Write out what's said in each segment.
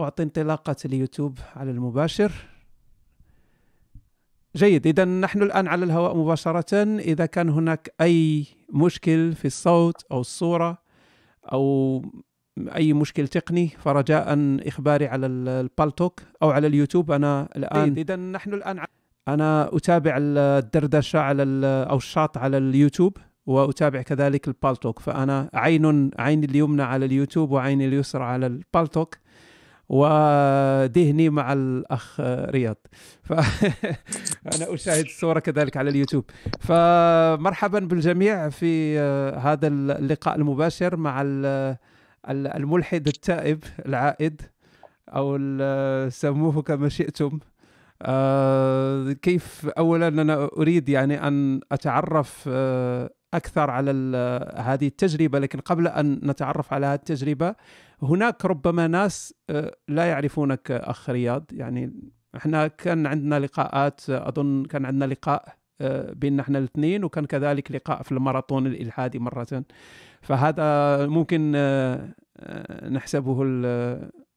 أعطي انطلاقة اليوتيوب على المباشر جيد إذا نحن الآن على الهواء مباشرة إذا كان هناك أي مشكل في الصوت أو الصورة أو أي مشكل تقني فرجاء إخباري على البالتوك أو على اليوتيوب أنا الآن إذا نحن الآن أنا أتابع الدردشة على أو الشاط على اليوتيوب وأتابع كذلك البالتوك فأنا عين عيني اليمنى على اليوتيوب وعيني اليسرى على البالتوك وذهني مع الاخ رياض فانا اشاهد الصوره كذلك على اليوتيوب فمرحبا بالجميع في آه، هذا اللقاء المباشر مع آه، الملحد التائب العائد او آه، سموه كما شئتم كيف اولا انا اريد يعني ان اتعرف اكثر على هذه التجربه لكن قبل ان نتعرف على هذه التجربه هناك ربما ناس آه، لا يعرفونك اخ رياض يعني احنا كان عندنا لقاءات اظن كان عندنا لقاء آه، بيننا احنا الاثنين وكان كذلك لقاء في الماراثون الالحادي مره فهذا ممكن آه، نحسبه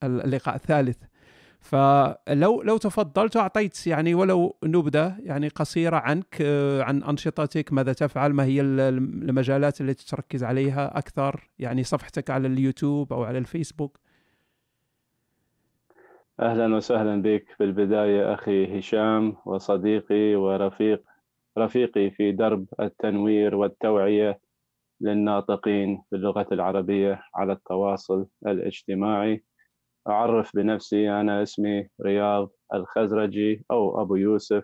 اللقاء الثالث فلو لو تفضلت اعطيت يعني ولو نبذه يعني قصيره عنك آه، عن انشطتك ماذا تفعل ما هي المجالات التي تركز عليها اكثر يعني صفحتك على اليوتيوب او على الفيسبوك اهلا وسهلا بك في البدايه اخي هشام وصديقي ورفيق رفيقي في درب التنوير والتوعيه للناطقين باللغه العربيه على التواصل الاجتماعي أعرف بنفسي أنا اسمي رياض الخزرجي أو أبو يوسف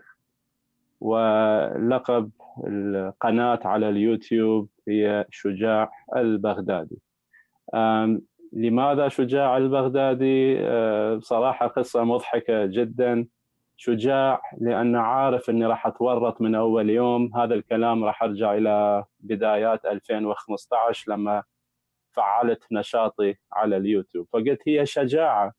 ولقب القناة على اليوتيوب هي شجاع البغدادي لماذا شجاع البغدادي أه، بصراحة قصة مضحكة جدا شجاع لأن عارف أني راح أتورط من أول يوم هذا الكلام راح أرجع إلى بدايات 2015 لما فعلت نشاطي على اليوتيوب فقلت هي شجاعه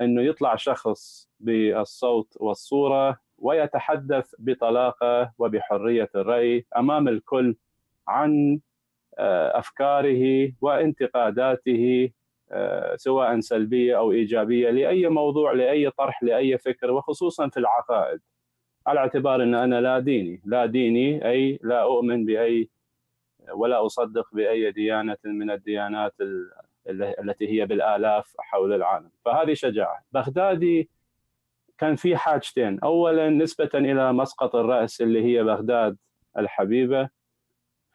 انه يطلع شخص بالصوت والصوره ويتحدث بطلاقه وبحريه الراي امام الكل عن آه، افكاره وانتقاداته آه، سواء سلبيه او ايجابيه لاي موضوع لاي طرح لاي فكر وخصوصا في العقائد على اعتبار ان انا لا ديني لا ديني اي لا اؤمن باي ولا أصدق بأي ديانة من الديانات التي هي بالآلاف حول العالم فهذه شجاعة بغدادي كان في حاجتين أولا نسبة إلى مسقط الرأس اللي هي بغداد الحبيبة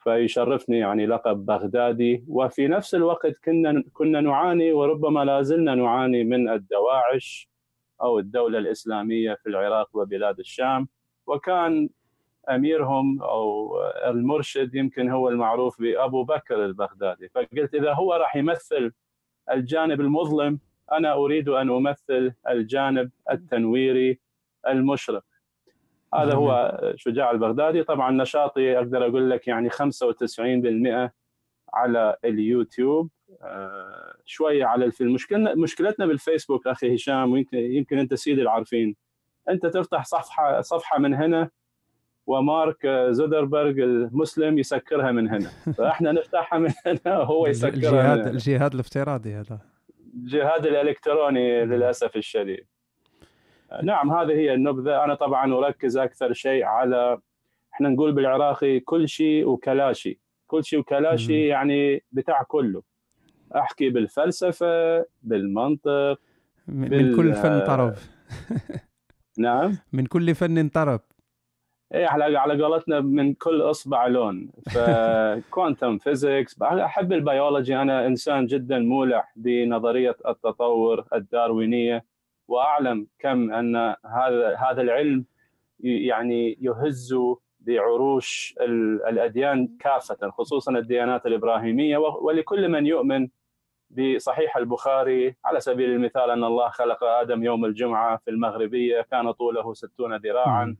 فيشرفني يعني لقب بغدادي وفي نفس الوقت كنا كنا نعاني وربما لا زلنا نعاني من الدواعش او الدوله الاسلاميه في العراق وبلاد الشام وكان اميرهم او المرشد يمكن هو المعروف بابو بكر البغدادي فقلت اذا هو راح يمثل الجانب المظلم انا اريد ان امثل الجانب التنويري المشرق هذا هو شجاع البغدادي طبعا نشاطي اقدر اقول لك يعني 95% على اليوتيوب آه شويه على الفيلم مشكلنا مشكلتنا بالفيسبوك اخي هشام يمكن يمكن انت سيدي العارفين انت تفتح صفحه صفحه من هنا ومارك زودربرج المسلم يسكرها من هنا فاحنا نفتحها من هنا وهو يسكرها الجهاد, من هنا. الجهاد الافتراضي هذا الجهاد الالكتروني للاسف الشديد نعم هذه هي النبذه انا طبعا اركز اكثر شيء على احنا نقول بالعراقي كل شيء وكلاشي كل شيء وكلاشي يعني بتاع كله احكي بالفلسفه بالمنطق من, بال... من كل فن طرب نعم من كل فن طرب اي على على قولتنا من كل اصبع لون فكوانتم فيزيكس احب البيولوجي انا انسان جدا مولع بنظريه التطور الداروينيه واعلم كم ان هذا هذا العلم يعني يهز بعروش الاديان كافه خصوصا الديانات الابراهيميه ولكل من يؤمن بصحيح البخاري على سبيل المثال ان الله خلق ادم يوم الجمعه في المغربيه كان طوله ستون ذراعا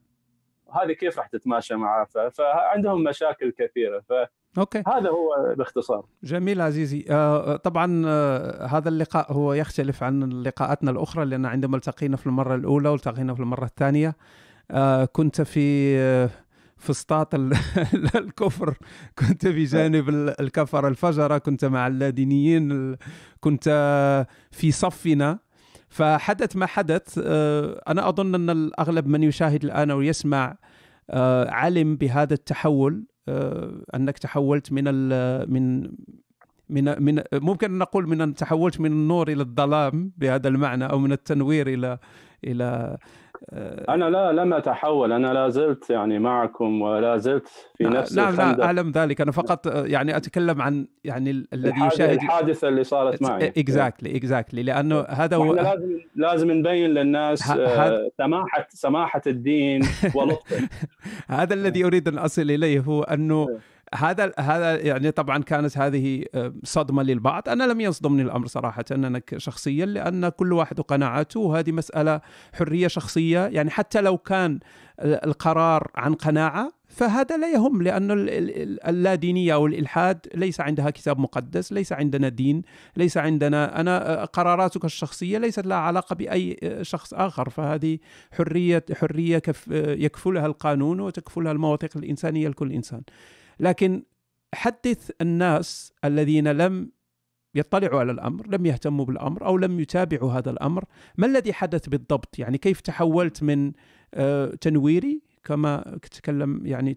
هذه كيف راح تتماشى معاه فعندهم مشاكل كثيره ف اوكي هذا هو باختصار جميل عزيزي آه، آه، طبعا آه، هذا اللقاء هو يختلف عن لقاءاتنا الاخرى لان عندما التقينا في المره الاولى والتقينا في المره الثانيه كنت في فسطاط الكفر كنت في جانب الكفر الفجرة كنت مع اللادينيين كنت في صفنا فحدث ما حدث آه، انا اظن ان الاغلب من يشاهد الان او يسمع آه، علم بهذا التحول آه، انك تحولت من من من من ممكن ان نقول من ان تحولت من النور الى الظلام بهذا المعنى او من التنوير الى الى آه، انا لا لم اتحول انا لا زلت يعني معكم ولا زلت في نفس لا لا اعلم ذلك انا فقط آه، يعني اتكلم عن يعني الذي يشاهد الحادثه اللي صارت معي اكزاكتلي اكزاكتلي لانه نعم. هذا هو لازم لازم نبين للناس آه، سماحه سماحه الدين ولطفه هذا الذي اريد ان اصل اليه هو انه نعم. هذا هذا يعني طبعا كانت هذه آه، صدمه للبعض انا لم يصدمني الامر صراحه انا شخصيا لان كل واحد وقناعاته وهذه مساله حريه شخصيه يعني حتى لو كان آه، القرار عن قناعه فهذا لا يهم لأن اللادينية أو الإلحاد ليس عندها كتاب مقدس ليس عندنا دين ليس عندنا أنا آه، قراراتك الشخصية ليست لها علاقة بأي شخص آخر فهذه حرية حرية يكفلها القانون وتكفلها المواثيق الإنسانية لكل إنسان لكن حدث الناس الذين لم يطلعوا على الامر، لم يهتموا بالامر او لم يتابعوا هذا الامر، ما الذي حدث بالضبط؟ يعني كيف تحولت من آه، تنويري كما تتكلم يعني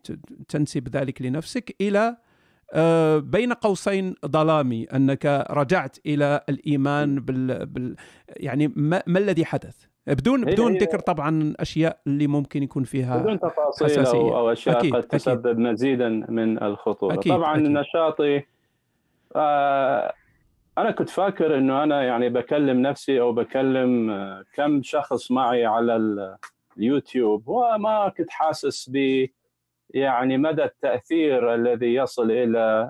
تنسب ذلك لنفسك الى آه، بين قوسين ظلامي انك رجعت الى الايمان بال, بال يعني ما, ما الذي حدث؟ بدون بدون ذكر طبعا اشياء اللي ممكن يكون فيها بدون تفاصيل حساسية. او, أو اشياء أكيد. قد تسبب أكيد. مزيدا من الخطوره أكيد. طبعا أكيد. نشاطي آه انا كنت فاكر انه انا يعني بكلم نفسي او بكلم آه، كم شخص معي على اليوتيوب وما كنت حاسس ب يعني مدى التاثير الذي يصل الى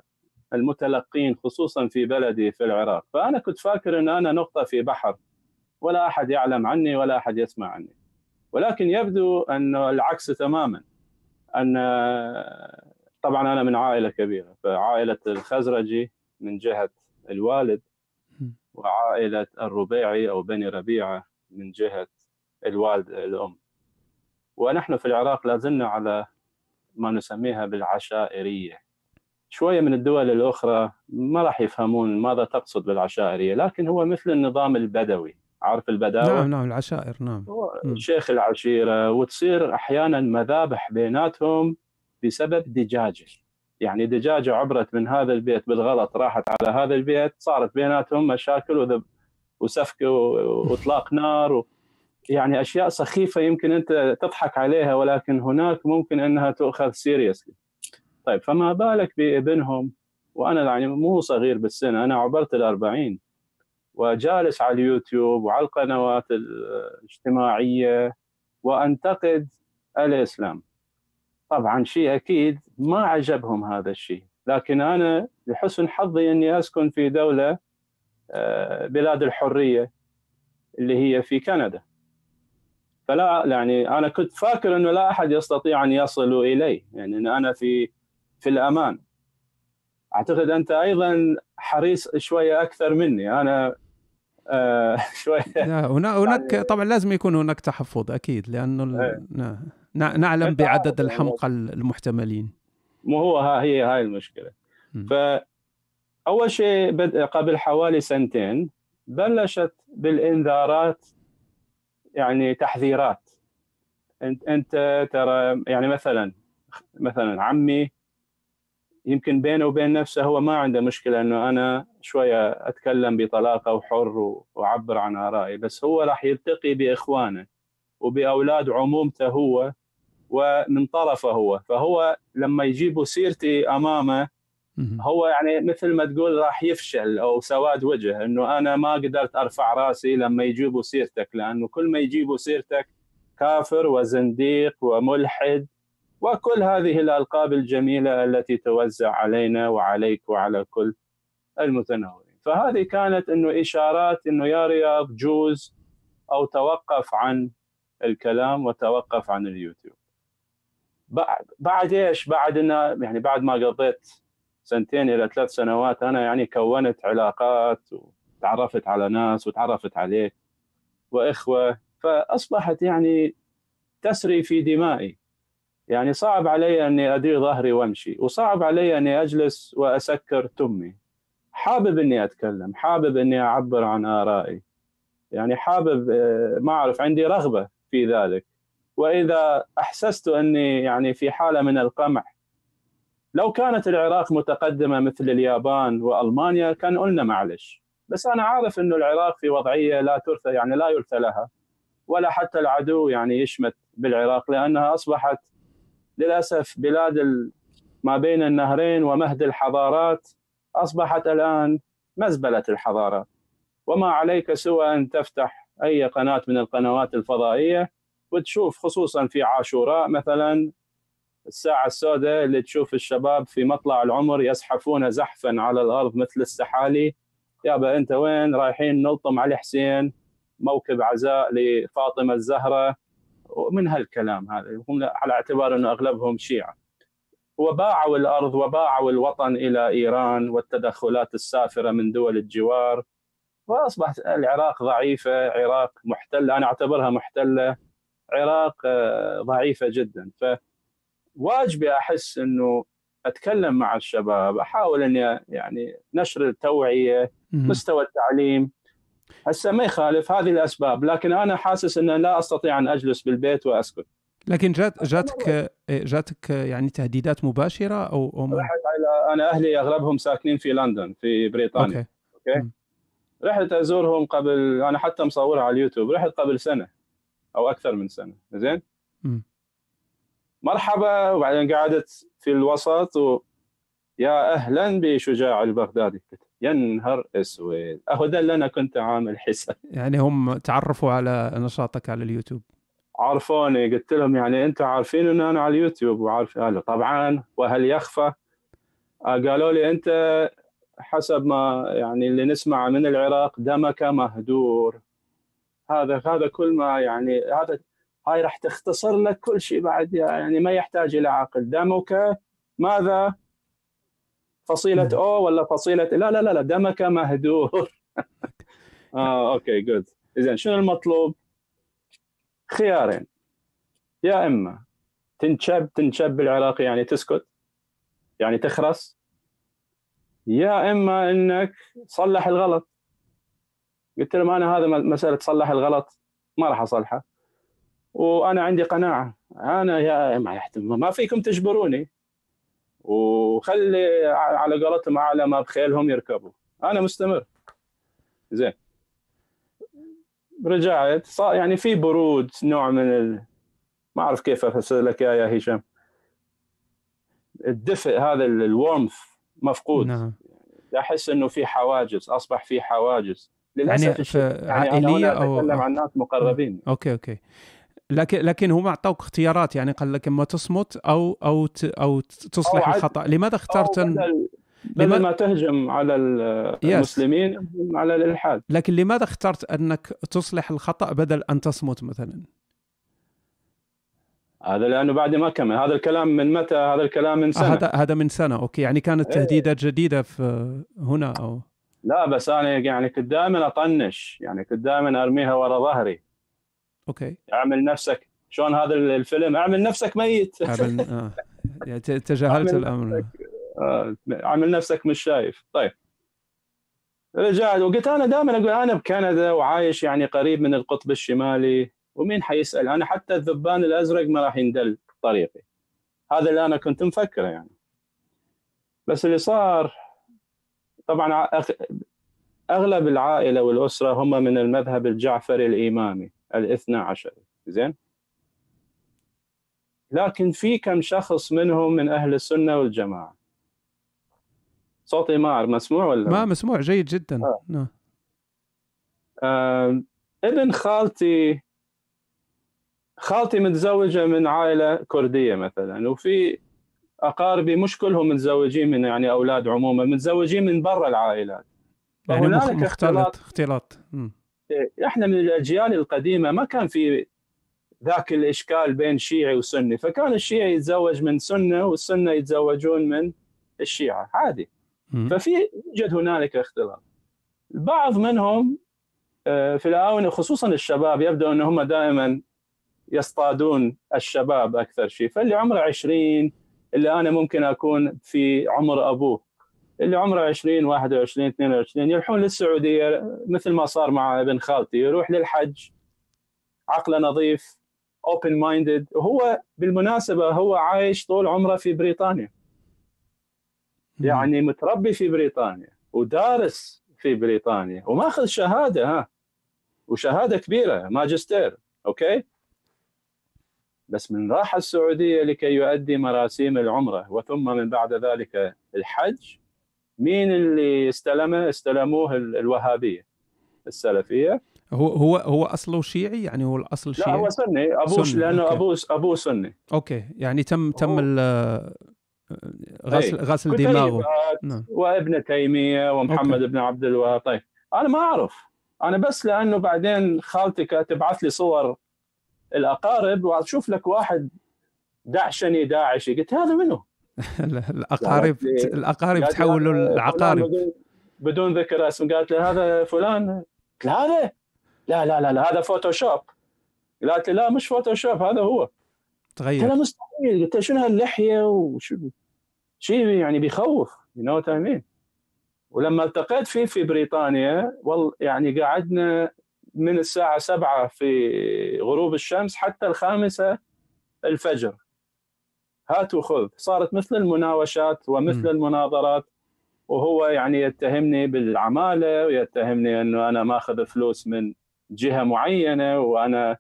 المتلقين خصوصا في بلدي في العراق فانا كنت فاكر ان انا نقطه في بحر ولا احد يعلم عني ولا احد يسمع عني ولكن يبدو ان العكس تماما ان طبعا انا من عائله كبيره فعائله الخزرجي من جهه الوالد وعائله الربيعي او بني ربيعه من جهه الوالد الام ونحن في العراق لازلنا على ما نسميها بالعشائريه شويه من الدول الاخرى ما راح يفهمون ماذا تقصد بالعشائريه لكن هو مثل النظام البدوي عارف البداوة نعم نعم العشائر نعم شيخ العشيرة وتصير أحيانا مذابح بيناتهم بسبب دجاجة يعني دجاجة عبرت من هذا البيت بالغلط راحت على هذا البيت صارت بيناتهم مشاكل وذب وسفك واطلاق نار و يعني اشياء سخيفه يمكن انت تضحك عليها ولكن هناك ممكن انها تؤخذ سيريسلي. طيب فما بالك بابنهم وانا يعني مو صغير بالسن انا عبرت ال 40 وجالس على اليوتيوب وعلى القنوات الاجتماعيه وانتقد الاسلام طبعا شيء اكيد ما عجبهم هذا الشيء لكن انا لحسن حظي اني اسكن في دوله آه، بلاد الحريه اللي هي في كندا فلا يعني انا كنت فاكر انه لا احد يستطيع ان يصل الي يعني إن انا في في الامان اعتقد انت ايضا حريص شويه اكثر مني انا آه، شويه هنا هناك يعني طبعا لازم يكون هناك تحفظ اكيد لانه ال... إيه. نعلم بعدد يعني الحمقى المحتملين مو هو ها هي هاي المشكله اول شيء بد... قبل حوالي سنتين بلشت بالانذارات يعني تحذيرات انت انت ترى يعني مثلا مثلا عمي يمكن بينه وبين نفسه هو ما عنده مشكله انه انا شويه اتكلم بطلاقه وحر واعبر عن ارائي بس هو راح يلتقي باخوانه وباولاد عمومته هو ومن طرفه هو فهو لما يجيبوا سيرتي امامه هو يعني مثل ما تقول راح يفشل او سواد وجه انه انا ما قدرت ارفع راسي لما يجيبوا سيرتك لانه كل ما يجيبوا سيرتك كافر وزنديق وملحد وكل هذه الألقاب الجميلة التي توزع علينا وعليك وعلى كل المتناولين فهذه كانت أنه إشارات أنه يا رياض جوز أو توقف عن الكلام وتوقف عن اليوتيوب بعد بعد ايش؟ بعد انه يعني بعد ما قضيت سنتين الى ثلاث سنوات انا يعني كونت علاقات وتعرفت على ناس وتعرفت عليك واخوه فاصبحت يعني تسري في دمائي يعني صعب علي اني ادير ظهري وامشي وصعب علي اني اجلس واسكر تمي حابب اني اتكلم حابب اني اعبر عن ارائي يعني حابب آه، ما اعرف عندي رغبه في ذلك واذا احسست اني يعني في حاله من القمع لو كانت العراق متقدمه مثل اليابان والمانيا كان قلنا معلش بس انا عارف انه العراق في وضعيه لا ترثى يعني لا يرثى لها ولا حتى العدو يعني يشمت بالعراق لانها اصبحت للاسف بلاد ما بين النهرين ومهد الحضارات اصبحت الان مزبله الحضارات وما عليك سوى ان تفتح اي قناه من القنوات الفضائيه وتشوف خصوصا في عاشوراء مثلا الساعة السوداء اللي تشوف الشباب في مطلع العمر يزحفون زحفا على الأرض مثل السحالي يابا أنت وين رايحين نلطم علي حسين موكب عزاء لفاطمة الزهرة من هالكلام هذا هم على اعتبار انه اغلبهم شيعه وباعوا الارض وباعوا الوطن الى ايران والتدخلات السافره من دول الجوار واصبحت العراق ضعيفه، عراق محتله انا اعتبرها محتله، عراق آه، ضعيفه جدا ف واجبي احس انه اتكلم مع الشباب، احاول اني يعني نشر التوعيه، مستوى التعليم هسه ما يخالف هذه الاسباب لكن انا حاسس ان لا استطيع ان اجلس بالبيت واسكت لكن جات جاتك إيه، جاتك يعني تهديدات مباشره او رحت على انا اهلي اغلبهم ساكنين في لندن في بريطانيا اوكي, أوكي؟ رحت ازورهم قبل انا حتى مصورها على اليوتيوب رحت قبل سنه او اكثر من سنه زين مرحبا وبعدين قعدت في الوسط ويا يا اهلا بشجاع البغدادي كتب يا نهار اسود اهو ده اللي انا كنت عامل حساب يعني هم تعرفوا على نشاطك على اليوتيوب عرفوني قلت لهم يعني انتم عارفين ان انا على اليوتيوب وعارف طبعا وهل يخفى آه، قالوا لي انت حسب ما يعني اللي نسمع من العراق دمك مهدور هذا هذا كل ما يعني هذا هاي راح تختصر لك كل شيء بعد يعني ما يحتاج الى عقل دمك ماذا فصيله او ولا فصيله لا لا لا, لا دمك مهدور اه اوكي جود اذا شنو المطلوب؟ خيارين يا اما تنشب تنشب بالعراقي يعني تسكت يعني تخرس يا اما انك صلح الغلط قلت لهم انا هذا مساله تصلح الغلط ما راح اصلحه وانا عندي قناعه انا يا ما فيكم تجبروني وخلي على قولتهم على ما بخيلهم يركبوا انا مستمر زين رجعت يعني في برود نوع من ال... ما اعرف كيف افسر لك يا هشام الدفء هذا الورمث مفقود نعم. يعني احس انه في حواجز اصبح في حواجز للاسف يعني, يعني عائليه او اتكلم عن ناس مقربين اوكي اوكي لكن لكن هم عطاوك اختيارات يعني قال لك اما تصمت او او او تصلح أو الخطا لماذا اخترت بدل لما... ما تهجم على المسلمين yes. على الالحاد لكن لماذا اخترت انك تصلح الخطا بدل ان تصمت مثلا؟ هذا لانه بعد ما كمل هذا الكلام من متى هذا الكلام من سنه هذا هذا من سنه اوكي يعني كانت إيه. تهديدات إيه. جديده في هنا او لا بس انا يعني كنت دائما اطنش يعني كنت دائما ارميها ورا ظهري اوكي اعمل نفسك شلون هذا الفيلم اعمل نفسك ميت اعمل آه. يعني تجاهلت الامر آه. نفسك مش شايف طيب رجعت وقلت انا دائما اقول انا بكندا وعايش يعني قريب من القطب الشمالي ومين حيسال انا حتى الذبان الازرق ما راح يندل طريقي هذا اللي انا كنت مفكره يعني بس اللي صار طبعا اغلب العائله والاسره هم من المذهب الجعفري الامامي الاثنى عشر زين لكن في كم شخص منهم من اهل السنه والجماعه صوتي مار مسموع ولا ما مسموع جيد جدا آه. نعم. آه. ابن خالتي خالتي متزوجه من عائله كرديه مثلا وفي اقاربي مش كلهم متزوجين من يعني اولاد عموما متزوجين من برا العائلات يعني مختلط اختلاط, اختلاط. احنا من الاجيال القديمه ما كان في ذاك الاشكال بين شيعي وسني فكان الشيعي يتزوج من سنه والسنه يتزوجون من الشيعه عادي ففي يوجد هنالك اختلاف البعض منهم آه، في الاونه خصوصا الشباب يبدو ان هم دائما يصطادون الشباب اكثر شيء فاللي عمره 20 اللي انا ممكن اكون في عمر ابوه اللي عمره 20 21 22 يروحون للسعوديه مثل ما صار مع ابن خالتي يروح للحج عقله نظيف اوبن مايندد وهو بالمناسبه هو عايش طول عمره في بريطانيا يعني متربي في بريطانيا ودارس في بريطانيا وماخذ شهاده ها وشهاده كبيره ماجستير اوكي بس من راح السعوديه لكي يؤدي مراسيم العمره وثم من بعد ذلك الحج مين اللي استلمه استلموه الوهابيه السلفيه هو هو هو اصله شيعي يعني هو الاصل شيعي لا هو سني ابوه سني. لانه ابوه ابوه سني اوكي يعني تم تم إيه. غسل أي. غسل دماغه آه، نعم. وابن تيميه ومحمد أوكي. بن عبد الوهاب طيب انا ما اعرف انا بس لانه بعدين خالتك تبعث لي صور الاقارب واشوف لك واحد دعشني داعشي قلت هذا منو؟ الاقارب يعني الاقارب تحولوا العقارب بدون ذكر اسم قالت له هذا فلان قلت له هذا لا لا لا, لا هذا فوتوشوب قالت لي لا مش فوتوشوب هذا هو تغير قلت مستحيل قلت له شنو هاللحيه وشو شيء يعني بيخوف يو نو تايمين ولما التقيت فيه في بريطانيا والله يعني قعدنا من الساعة 7 في غروب الشمس حتى الخامسة الفجر هات وخذ صارت مثل المناوشات ومثل م. المناظرات وهو يعني يتهمني بالعماله ويتهمني انه انا ماخذ فلوس من جهه معينه وانا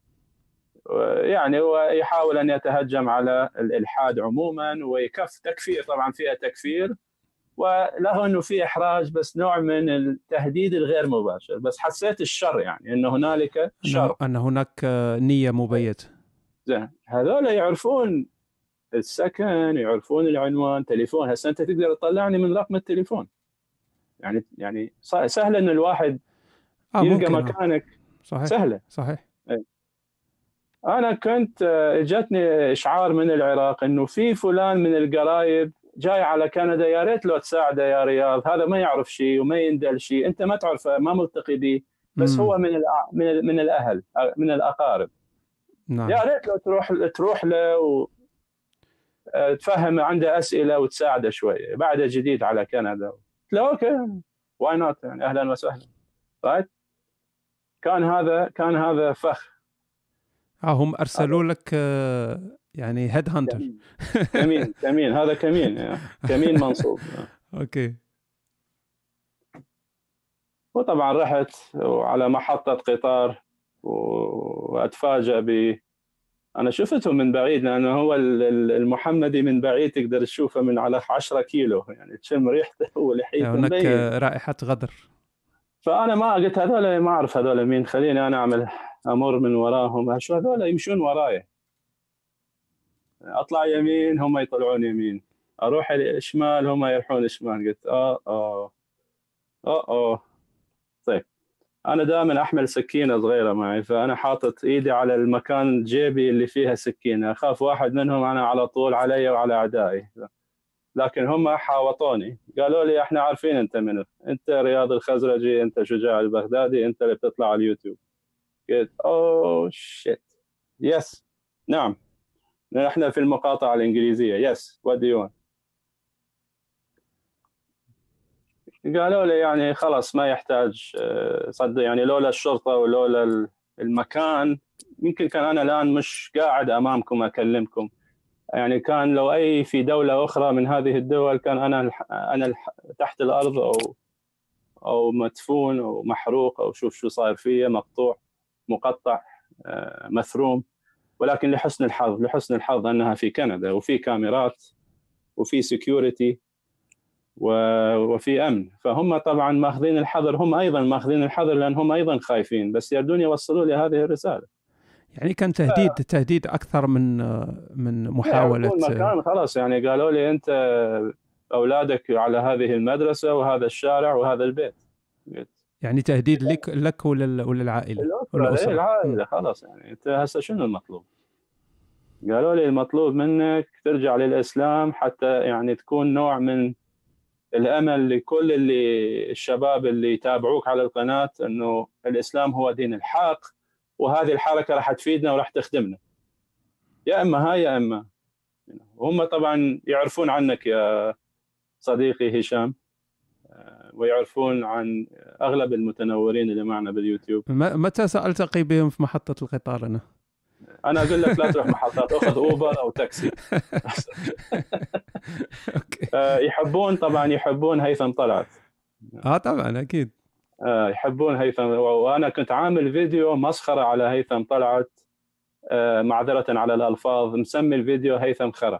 يعني هو يحاول ان يتهجم على الالحاد عموما ويكف تكفير طبعا فيها تكفير وله انه في احراج بس نوع من التهديد الغير مباشر بس حسيت الشر يعني ان هنالك شر ان هناك نيه مبيته هذول يعرفون السكن يعرفون العنوان تليفون هسه انت تقدر تطلعني من رقم التليفون يعني يعني سهل ان الواحد آه يلقى آه. مكانك صحيح سهله صحيح ايه. انا كنت اجتني آه، اشعار من العراق انه في فلان من القرايب جاي على كندا يا ريت لو تساعده يا رياض هذا ما يعرف شيء وما يندل شيء انت ما تعرفه ما ملتقي به بس مم. هو من الأ... من من الاهل آه، من الاقارب نعم. يا ريت لو تروح تروح له آه، تفهم عنده اسئله وتساعده شويه بعده جديد على كندا قلت له اوكي واي نوت يعني اهلا وسهلا رايت كان هذا كان هذا فخ اه هم ارسلوا لك آه، يعني هيد هانتر كمين كمين هذا كمين يعني. كمين منصوب اوكي وطبعا رحت على محطة قطار واتفاجئ ب انا شفته من بعيد لانه هو المحمدي من بعيد تقدر تشوفه من على 10 كيلو يعني تشم ريحته هو لحيته يعني هناك رائحه غدر فانا ما قلت هذول ما اعرف هذول مين خليني انا اعمل امر من وراهم شو هذول يمشون وراي اطلع يمين هم يطلعون يمين اروح شمال هم يروحون شمال قلت اه اه اه اه انا دائما احمل سكينه صغيره معي فانا حاطط ايدي على المكان جيبي اللي فيها سكينه اخاف واحد منهم انا على طول علي وعلى اعدائي لكن هم حاوطوني قالوا لي احنا عارفين انت منو انت رياض الخزرجي انت شجاع البغدادي انت اللي بتطلع على اليوتيوب قلت اوه شيت يس نعم نحن في المقاطعه الانجليزيه يس وات دو يو قالوا لي يعني خلاص ما يحتاج آه، صدق يعني لولا الشرطه ولولا المكان يمكن كان انا الان مش قاعد امامكم اكلمكم يعني كان لو اي في دوله اخرى من هذه الدول كان انا انا تحت الارض او او مدفون او محروق او شوف شو صاير فيه مقطوع مقطع آه، مثروم ولكن لحسن الحظ لحسن الحظ انها في كندا وفي كاميرات وفي سكيورتي وفي امن فهم طبعا ماخذين الحظر هم ايضا ماخذين الحظر لان هم ايضا خايفين بس يردون يوصلوا لي هذه الرساله يعني كان تهديد ف... تهديد اكثر من من محاوله كان خلاص يعني قالوا لي انت اولادك على هذه المدرسه وهذا الشارع وهذا البيت يعني تهديد إيه. لك لك ولل... وللعائله وللاسره إيه، العائله خلاص يعني انت هسه شنو المطلوب؟ قالوا لي المطلوب منك ترجع للاسلام حتى يعني تكون نوع من الامل لكل اللي الشباب اللي يتابعوك على القناه انه الاسلام هو دين الحق وهذه الحركه راح تفيدنا وراح تخدمنا. يا اما ها يا اما هم طبعا يعرفون عنك يا صديقي هشام ويعرفون عن اغلب المتنورين اللي معنا باليوتيوب. متى سالتقي بهم في محطه القطار انا؟ انا اقول لك لا تروح محطات اخذ اوبر او تاكسي آه، يحبون طبعا يحبون هيثم طلعت اه طبعا اكيد آه، يحبون هيثم وانا كنت عامل فيديو مسخره على هيثم طلعت آه، معذره على الالفاظ مسمي الفيديو هيثم خرا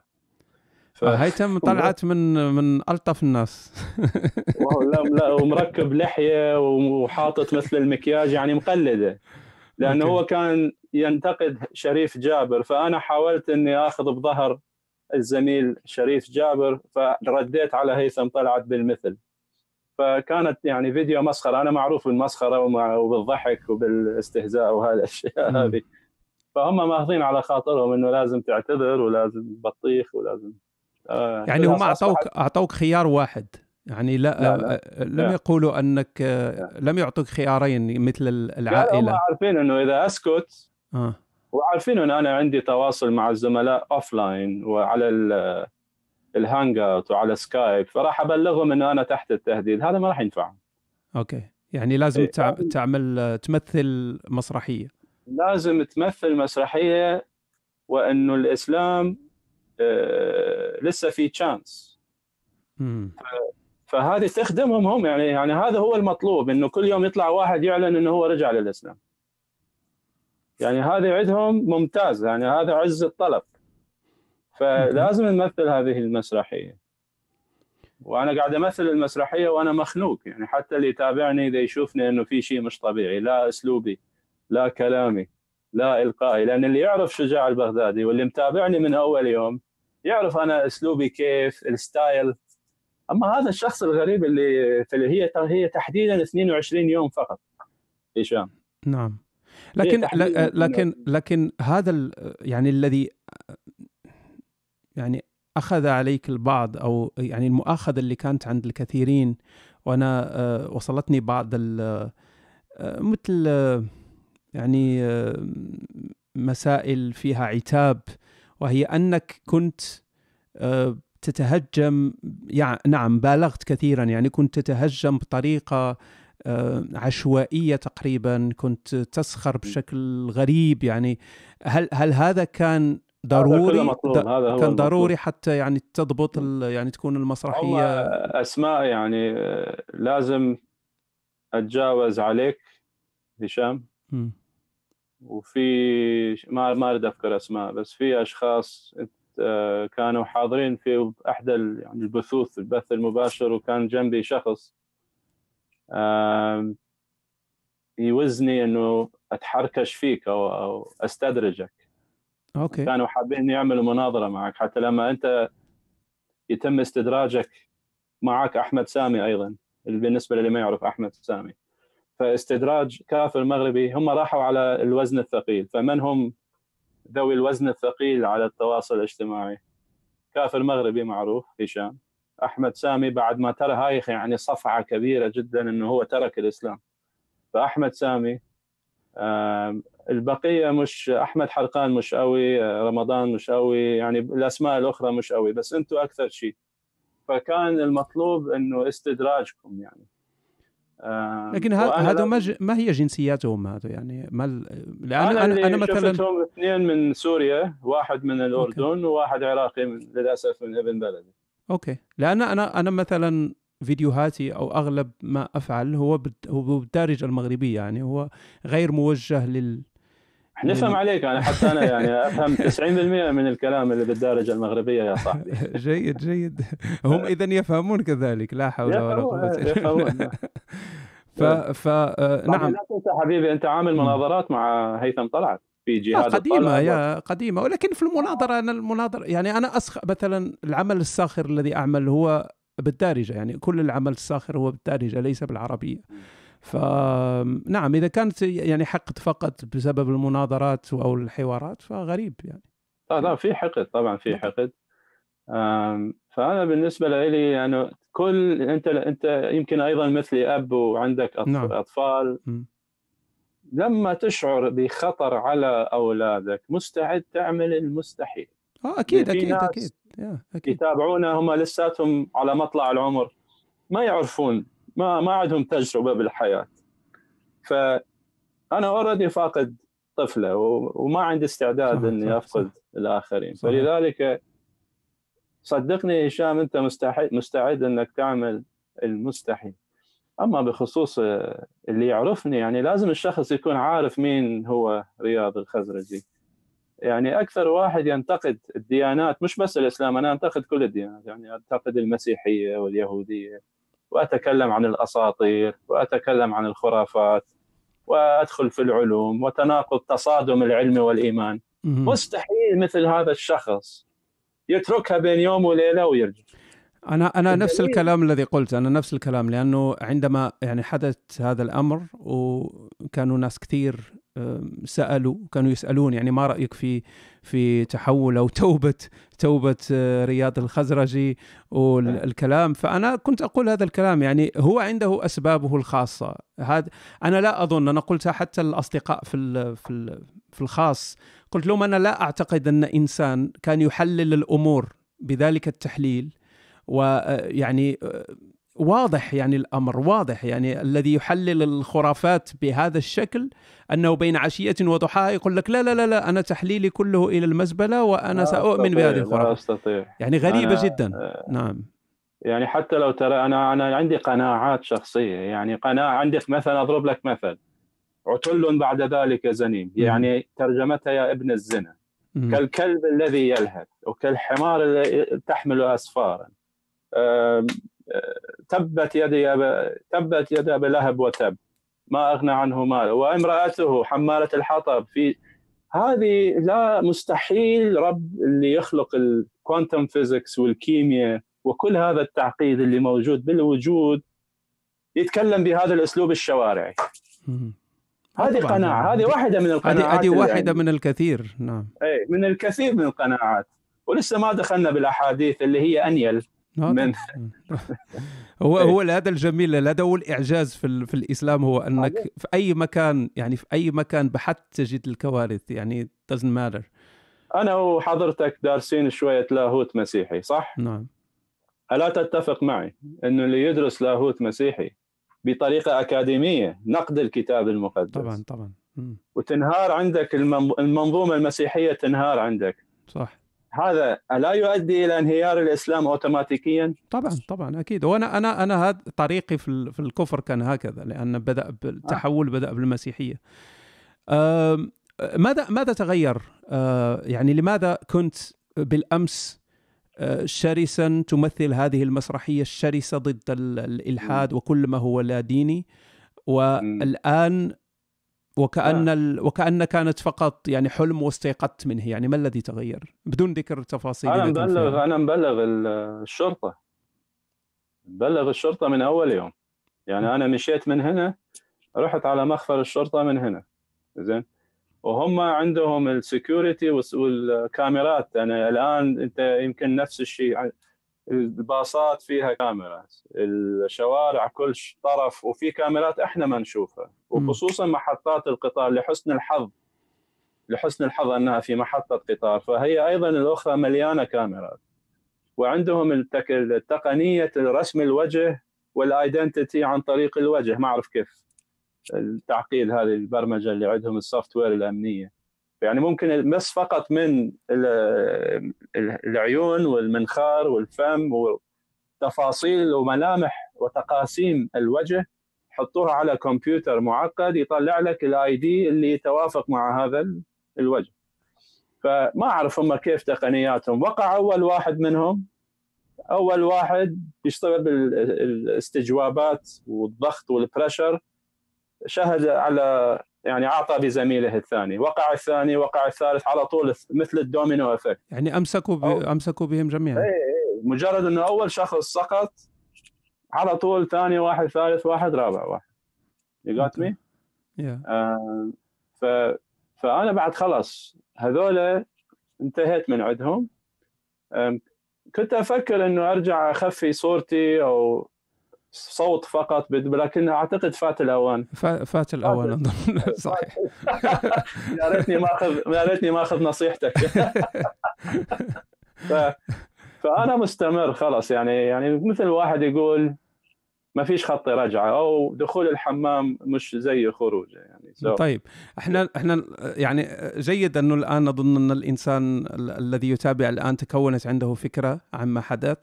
ف... هيثم طلعت من من الطف الناس لا لا ومركب لحيه وحاطط مثل المكياج يعني مقلده لانه هو كان ينتقد شريف جابر فانا حاولت اني اخذ بظهر الزميل شريف جابر فرديت على هيثم طلعت بالمثل فكانت يعني فيديو مسخره انا معروف بالمسخره وبالضحك وبالاستهزاء الاشياء هذه فهم ماخذين على خاطرهم انه لازم تعتذر ولازم بطيخ ولازم آه يعني هم اعطوك اعطوك خيار واحد يعني لا, لا, لا لم لا. يقولوا انك لا. لم يعطوك خيارين مثل العائله لا هم عارفين انه اذا اسكت آه. وعارفين انه انا عندي تواصل مع الزملاء اوف لاين وعلى الهانج اوت وعلى سكايب فراح ابلغهم انه انا تحت التهديد هذا ما راح ينفعهم اوكي يعني لازم إيه. تعمل تمثل مسرحيه لازم تمثل مسرحيه وانه الاسلام آه لسه في تشانس فهذه تخدمهم هم يعني يعني هذا هو المطلوب انه كل يوم يطلع واحد يعلن انه هو رجع للاسلام يعني هذا عندهم ممتاز يعني هذا عز الطلب فلازم نمثل هذه المسرحيه وانا قاعد امثل المسرحيه وانا مخنوق يعني حتى اللي يتابعني اذا يشوفني انه في شيء مش طبيعي لا اسلوبي لا كلامي لا القائي لان اللي يعرف شجاع البغدادي واللي متابعني من اول يوم يعرف انا اسلوبي كيف الستايل اما هذا الشخص الغريب اللي هي هي تحديدا 22 يوم فقط هشام يعني؟ نعم لكن لكن لكن هذا يعني الذي يعني اخذ عليك البعض او يعني المؤاخذه اللي كانت عند الكثيرين وانا آه، وصلتني بعض آه، مثل يعني آه، مسائل فيها عتاب وهي انك كنت تتهجم يعني نعم بالغت كثيرا يعني كنت تتهجم بطريقه آه، عشوائيه تقريبا كنت تسخر بشكل غريب يعني هل هل هذا كان ضروري هذا كان ضروري حتى يعني تضبط يعني تكون المسرحيه اسماء يعني آه، لازم اتجاوز عليك هشام وفي ما ما اريد اذكر اسماء بس في اشخاص انت آه، كانوا حاضرين في احدى يعني البثوث البث المباشر وكان جنبي شخص يوزني انه اتحركش فيك او او استدرجك اوكي كانوا حابين يعملوا مناظره معك حتى لما انت يتم استدراجك معك احمد سامي ايضا بالنسبه للي ما يعرف احمد سامي فاستدراج كافر مغربي هم راحوا على الوزن الثقيل فمن هم ذوي الوزن الثقيل على التواصل الاجتماعي كافر مغربي معروف هشام احمد سامي بعد ما ترى هاي يعني صفعه كبيره جدا انه هو ترك الاسلام فاحمد سامي البقيه مش احمد حرقان مش قوي رمضان مش قوي يعني الاسماء الاخرى مش قوي بس انتم اكثر شيء فكان المطلوب انه استدراجكم يعني لكن هذا ما, ج... ما هي جنسياتهم هذا يعني ما لأن انا, أنا, أنا مثلا شفتهم اثنين من سوريا واحد من الاردن أوكي. وواحد عراقي من... للاسف من ابن بلدي اوكي لان انا انا مثلا فيديوهاتي او اغلب ما افعل هو بالدارجه المغربيه يعني هو غير موجه لل نفهم عليك انا حتى انا يعني افهم 90% من الكلام اللي بالدارجه المغربيه يا صاحبي جيد جيد هم آه. اذا يفهمون كذلك لا حول ولا قوه الا ف ف آه، نعم لا تنسى حبيبي انت عامل مناظرات مع هيثم طلعت في آه، جهاز قديمة يا قديمة ولكن في المناظرة أنا المناظرة يعني أنا أسخ مثلا العمل الساخر الذي أعمل هو بالدارجة يعني كل العمل الساخر هو بالدارجة ليس بالعربية فنعم اذا كانت يعني حقد فقط بسبب المناظرات او الحوارات فغريب يعني لا آه، لا في حقد طبعا في نعم. حقد فانا بالنسبه لي يعني كل انت انت يمكن ايضا مثلي اب وعندك نعم. اطفال نعم. لما تشعر بخطر على اولادك مستعد تعمل المستحيل اه اكيد اكيد اكيد, أكيد. يتابعونا هم لساتهم على مطلع العمر ما يعرفون ما ما عندهم تجربه بالحياه ف انا اوريدي فاقد طفله وما عندي استعداد اني افقد الاخرين صح. فلذلك صدقني هشام انت مستعد مستعد انك تعمل المستحيل اما بخصوص اللي يعرفني يعني لازم الشخص يكون عارف مين هو رياض الخزرجي يعني اكثر واحد ينتقد الديانات مش بس الاسلام انا انتقد كل الديانات يعني انتقد المسيحيه واليهوديه واتكلم عن الاساطير واتكلم عن الخرافات وادخل في العلوم وتناقض تصادم العلم والايمان مستحيل مثل هذا الشخص يتركها بين يوم وليله ويرجع انا انا نفس الكلام الذي قلت انا نفس الكلام لانه عندما يعني حدث هذا الامر وكانوا ناس كثير سالوا كانوا يسالون يعني ما رايك في في تحول او توبه توبه أه، رياض الخزرجي والكلام فانا كنت اقول هذا الكلام يعني هو عنده اسبابه الخاصه هذا انا لا اظن انا قلتها حتى الاصدقاء في في في الخاص قلت لهم انا لا اعتقد ان انسان كان يحلل الامور بذلك التحليل ويعني أه، أه، واضح يعني الامر واضح يعني الذي يحلل الخرافات بهذا الشكل انه بين عشيه وضحاها يقول لك لا لا لا لا انا تحليلي كله الى المزبله وانا ساؤمن بهذه الخرافه لا استطيع يعني غريبه جدا آه، نعم يعني حتى لو ترى انا انا عندي قناعات شخصيه يعني قناعه عندي مثلا اضرب لك مثل عتل بعد ذلك زنيم يعني ترجمتها يا ابن الزنا كالكلب الذي يلهث وكالحمار الذي تحمل اسفارا تبت يدي تبت يد ابي لهب وتب ما اغنى عنه ماله وامراته حماله الحطب في هذه لا مستحيل رب اللي يخلق الكوانتم فيزيكس والكيمياء وكل هذا التعقيد اللي موجود بالوجود يتكلم بهذا الاسلوب الشوارعي هذه قناعه نعم. هذه واحده من القناعات هذه واحده من الكثير نعم اي من الكثير من القناعات ولسه ما دخلنا بالاحاديث اللي هي انيل آه، من هو هو هذا الجميل هذا هو الاعجاز في, في الاسلام هو انك في اي مكان يعني في اي مكان بحثت تجد الكوارث يعني doesn't matter انا وحضرتك دارسين شويه لاهوت مسيحي صح؟ نعم الا تتفق معي انه اللي يدرس لاهوت مسيحي بطريقه اكاديميه نقد الكتاب المقدس طبعا طبعا وتنهار عندك المنظومه المسيحيه تنهار عندك صح هذا الا يؤدي الى انهيار الاسلام اوتوماتيكيا؟ طبعا طبعا اكيد وانا انا انا هذا طريقي في في الكفر كان هكذا لان بدا آه. التحول بدا بالمسيحيه. ماذا ماذا تغير؟ أه، يعني لماذا كنت بالامس أه، شرسا تمثل هذه المسرحيه الشرسه ضد الالحاد وكل ما هو لا ديني والان وكأن آه. وكأن كانت فقط يعني حلم واستيقظت منه يعني ما الذي تغير بدون ذكر تفاصيل أنا مبلغ أنا مبلغ الشرطة مبلغ الشرطة من أول يوم يعني أنا مشيت من هنا رحت على مخفر الشرطة من هنا زين وهم عندهم السكيورتي والكاميرات انا الان انت يمكن نفس الشيء الباصات فيها كاميرات الشوارع كل طرف وفي كاميرات احنا ما نشوفها وخصوصا محطات القطار لحسن الحظ لحسن الحظ انها في محطه قطار فهي ايضا الاخرى مليانه كاميرات وعندهم التقنيه رسم الوجه والايدنتيتي عن طريق الوجه ما اعرف كيف التعقيد هذه البرمجه اللي عندهم السوفت وير الامنيه يعني ممكن بس فقط من العيون والمنخار والفم وتفاصيل وملامح وتقاسيم الوجه حطوها على كمبيوتر معقد يطلع لك الاي دي اللي يتوافق مع هذا الوجه فما اعرف هم كيف تقنياتهم وقع اول واحد منهم اول واحد بيشتغل بالاستجوابات والضغط والبريشر شهد على يعني اعطى بزميله الثاني وقع الثاني وقع الثالث على طول مثل الدومينو افكت يعني امسكوا امسكوا بهم جميعا اي إيه. مجرد انه اول شخص سقط على طول ثاني واحد ثالث واحد رابع واحد me yeah. آه ف فانا بعد خلاص هذول انتهيت من عندهم كنت افكر انه ارجع اخفي صورتي او صوت فقط لكن اعتقد فات الاوان فات الاوان اظن صحيح يا ريتني ماخذ يا ريتني ماخذ نصيحتك ف... فانا مستمر خلاص يعني يعني مثل واحد يقول ما فيش خط رجعه او دخول الحمام مش زي خروجه يعني so. طيب احنا احنا يعني جيد انه الان اظن ان الانسان الذي يتابع الان تكونت عنده فكره عما حدث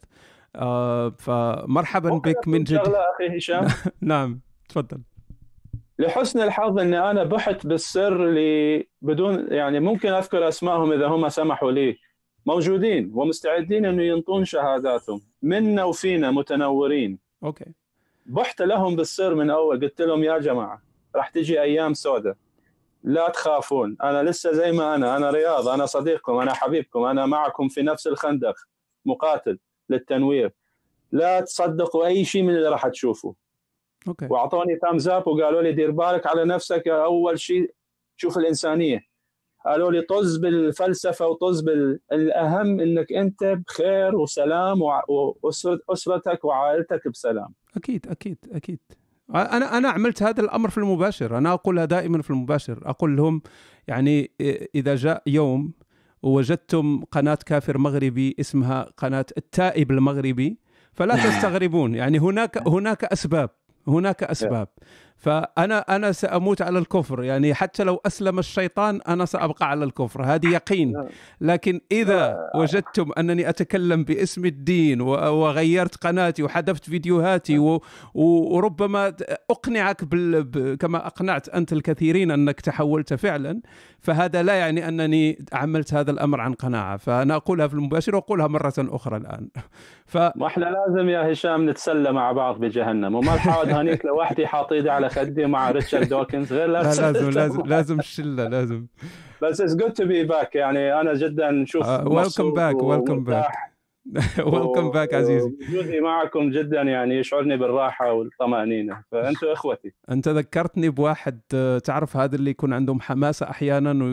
آه، فمرحبا بك من جد اخي هشام نعم تفضل لحسن الحظ اني انا بحت بالسر لي بدون يعني ممكن اذكر اسمائهم اذا هم سمحوا لي موجودين ومستعدين انه ينطون شهاداتهم منا وفينا متنورين اوكي بحت لهم بالسر من اول قلت لهم يا جماعه راح تجي ايام سوداء لا تخافون انا لسه زي ما انا انا رياض انا صديقكم انا حبيبكم انا معكم في نفس الخندق مقاتل للتنوير لا تصدقوا اي شيء من اللي راح تشوفه اوكي واعطوني ثامز اب وقالوا لي دير بالك على نفسك اول شيء شوف الانسانيه قالوا لي طز بالفلسفه وطز بال... الاهم انك انت بخير وسلام واسرتك وعائلتك بسلام اكيد اكيد اكيد انا انا عملت هذا الامر في المباشر انا اقولها دائما في المباشر اقول لهم يعني اذا جاء يوم ووجدتم قناة كافر مغربي اسمها قناة التائب المغربي فلا تستغربون يعني هناك هناك أسباب هناك أسباب فانا انا ساموت على الكفر يعني حتى لو اسلم الشيطان انا سابقى على الكفر هذه يقين نعم. لكن اذا آه. وجدتم انني اتكلم باسم الدين وغيرت قناتي وحذفت فيديوهاتي نعم. وربما اقنعك بال... كما اقنعت انت الكثيرين انك تحولت فعلا فهذا لا يعني انني عملت هذا الامر عن قناعه فانا اقولها في المباشر واقولها مره اخرى الان ف ما احنا لازم يا هشام نتسلى مع بعض بجهنم وما تحاول هنيك لوحدي حاطيد على خدي مع ريتشارد دوكنز غير لازم لا لازم لازم لازم الشله لازم بس اتس جود تو بي باك يعني انا جدا شوف ويلكم باك ويلكم باك ويلكم باك عزيزي وجودي معكم جدا يعني يشعرني بالراحه والطمانينه فانتم اخوتي انت ذكرتني بواحد آه، تعرف هذا اللي يكون عندهم حماسه احيانا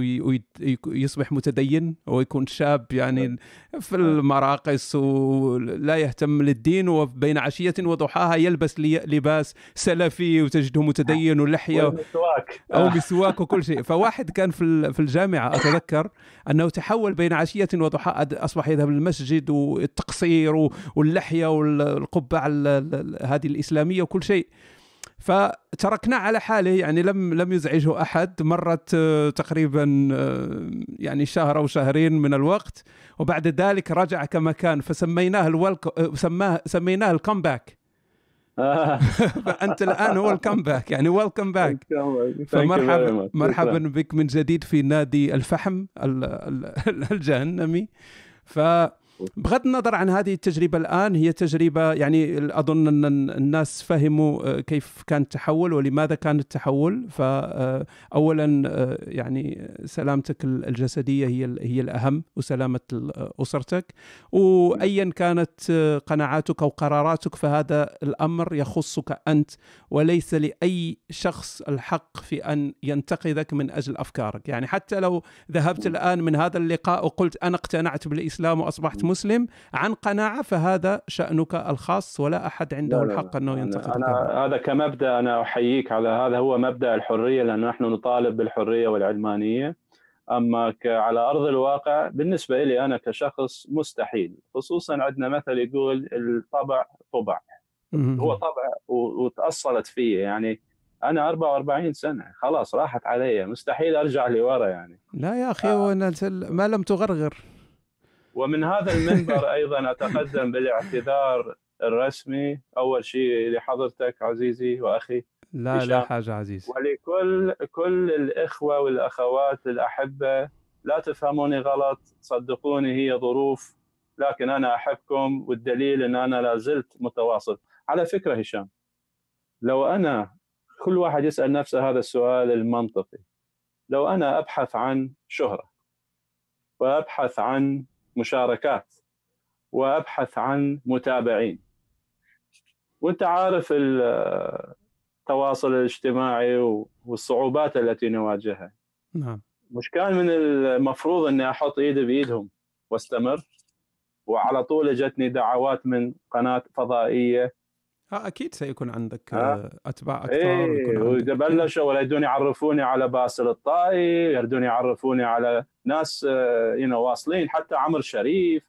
ويصبح متدين ويكون شاب يعني نعم. في المراقص ولا يهتم للدين وبين عشيه وضحاها يلبس لباس سلفي وتجده متدين ولحيه ومسواك او مسواك وكل شيء فواحد كان في الجامعه اتذكر انه تحول بين عشيه وضحاها اصبح يذهب للمسجد و التقصير واللحيه والقبعه هذه الاسلاميه وكل شيء فتركنا على حاله يعني لم لم يزعجه احد مرت آه، تقريبا آه، يعني شهر او شهرين من الوقت وبعد ذلك رجع كما كان فسميناه الولك آه، سماه سميناه الكمباك فانت الان هو الكمباك يعني ويلكم باك فمرحبا مرحبا بك من جديد في نادي الفحم الجهنمي ف بغض النظر عن هذه التجربه الان هي تجربه يعني اظن ان الناس فهموا آه، كيف كان التحول ولماذا كان التحول فاولا آه، آه، يعني سلامتك الجسديه هي هي الاهم وسلامه اسرتك وايا كانت قناعاتك او قراراتك فهذا الامر يخصك انت وليس لاي شخص الحق في ان ينتقدك من اجل افكارك يعني حتى لو ذهبت الان من هذا اللقاء وقلت انا اقتنعت بالاسلام واصبحت مسلم عن قناعه فهذا شانك الخاص ولا احد عنده لا الحق انه ينتقدك أنا هذا كمبدا انا احييك على هذا هو مبدا الحريه لان نحن نطالب بالحريه والعلمانيه اما على ارض الواقع بالنسبه لي انا كشخص مستحيل خصوصا عندنا مثل يقول الطبع طبع هو طبع وتاصلت فيه يعني انا 44 سنه خلاص راحت علي مستحيل ارجع لورا يعني لا يا اخي آه. ما لم تغرغر ومن هذا المنبر ايضا اتقدم بالاعتذار الرسمي اول شيء لحضرتك عزيزي واخي لا لا حاجه عزيز ولكل كل الاخوه والاخوات الاحبه لا تفهموني غلط صدقوني هي ظروف لكن انا احبكم والدليل ان انا لا زلت متواصل على فكره هشام لو انا كل واحد يسال نفسه هذا السؤال المنطقي لو انا ابحث عن شهره وابحث عن مشاركات وابحث عن متابعين وانت عارف التواصل الاجتماعي والصعوبات التي نواجهها نعم مش كان من المفروض اني احط ايدي بايدهم واستمر وعلى طول اجتني دعوات من قناه فضائيه آه اكيد سيكون عندك آه. اتباع اكثر إيه واذا بلشوا ولا يدون يعرفوني على باسل الطائي يردون يعرفوني على ناس آه واصلين حتى عمرو شريف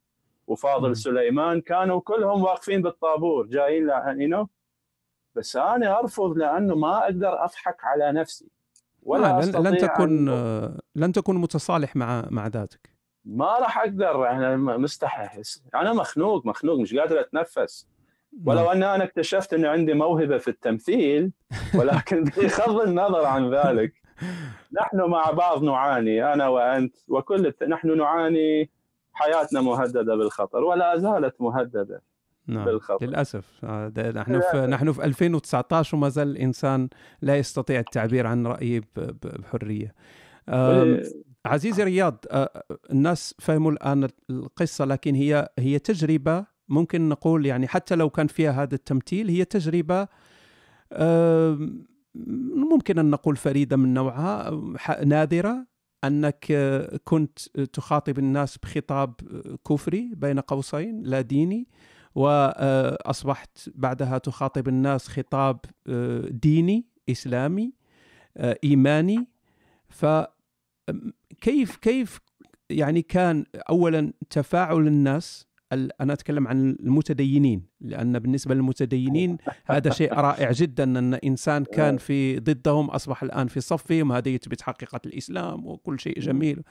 وفاضل م. سليمان كانوا كلهم واقفين بالطابور جايين يو بس انا ارفض لانه ما اقدر اضحك على نفسي ولا آه لن, لن تكون أن... آه، لن تكون متصالح مع مع ذاتك ما راح اقدر انا مستحي انا مخنوق مخنوق مش قادر اتنفس ولو نعم. ان انا اكتشفت انه عندي موهبه في التمثيل ولكن بغض النظر عن ذلك نحن مع بعض نعاني انا وانت وكل الت... نحن نعاني حياتنا مهدده بالخطر ولا زالت مهدده نعم. بالخطر للاسف آه، نحن في نحن في 2019 وما زال الانسان لا يستطيع التعبير عن رايه بحريه إيه. عزيزي رياض آه، الناس فهموا الان القصه لكن هي هي تجربه ممكن نقول يعني حتى لو كان فيها هذا التمثيل هي تجربة ممكن أن نقول فريدة من نوعها نادرة أنك آه، كنت تخاطب الناس بخطاب آه، كفري بين قوسين لا ديني وأصبحت آه، بعدها تخاطب الناس خطاب ديني إسلامي إيماني فكيف كيف يعني كان أولا تفاعل الناس انا اتكلم عن المتدينين لان بالنسبه للمتدينين أيوة. هذا شيء رائع جدا ان انسان كان أيوة. في ضدهم اصبح الان في صفهم هذا يثبت حقيقه الاسلام وكل شيء جميل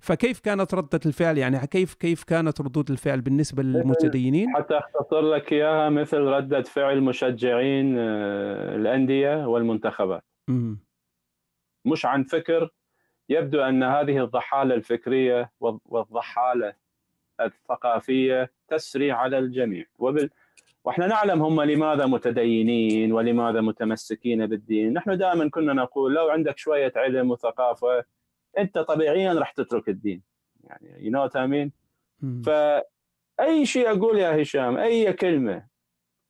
فكيف كانت رده الفعل يعني كيف كيف كانت ردود الفعل بالنسبه للمتدينين حتى اختصر لك اياها مثل رده فعل مشجعين آه، الانديه والمنتخبات مش عن فكر يبدو ان هذه الضحاله الفكريه والضحاله الثقافيه تسري على الجميع وبال واحنا نعلم هم لماذا متدينين ولماذا متمسكين بالدين نحن دائما كنا نقول لو عندك شويه علم وثقافه انت طبيعيا راح تترك الدين يعني يو نو تامين فاي شيء اقول يا هشام اي كلمه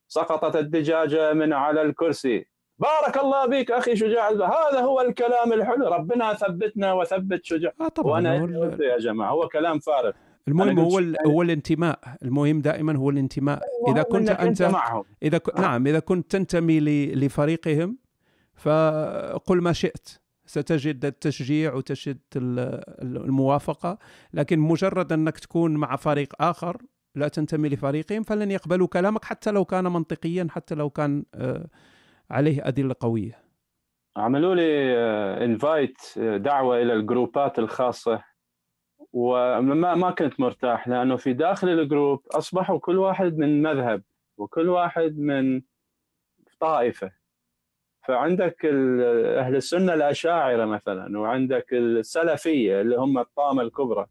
سقطت الدجاجه من على الكرسي بارك الله بك اخي شجاع هذا هو الكلام الحلو ربنا ثبتنا وثبت شجاع آه طبعا وانا يا جماعه هو كلام فارغ المهم هو هو الانتماء المهم دائما هو الانتماء اذا كنت انت, اذا ك... نعم. نعم اذا كنت تنتمي ل... لفريقهم فقل ما شئت ستجد التشجيع وتجد الموافقه لكن مجرد انك تكون مع فريق اخر لا تنتمي لفريقهم فلن يقبلوا كلامك حتى لو كان منطقيا حتى لو كان آه، عليه ادله قويه عملوا لي انفايت آه، آه، دعوه الى الجروبات الخاصه وما ما كنت مرتاح لانه في داخل الجروب اصبحوا كل واحد من مذهب وكل واحد من طائفه فعندك اهل السنه الاشاعره مثلا وعندك السلفيه اللي هم الطامه الكبرى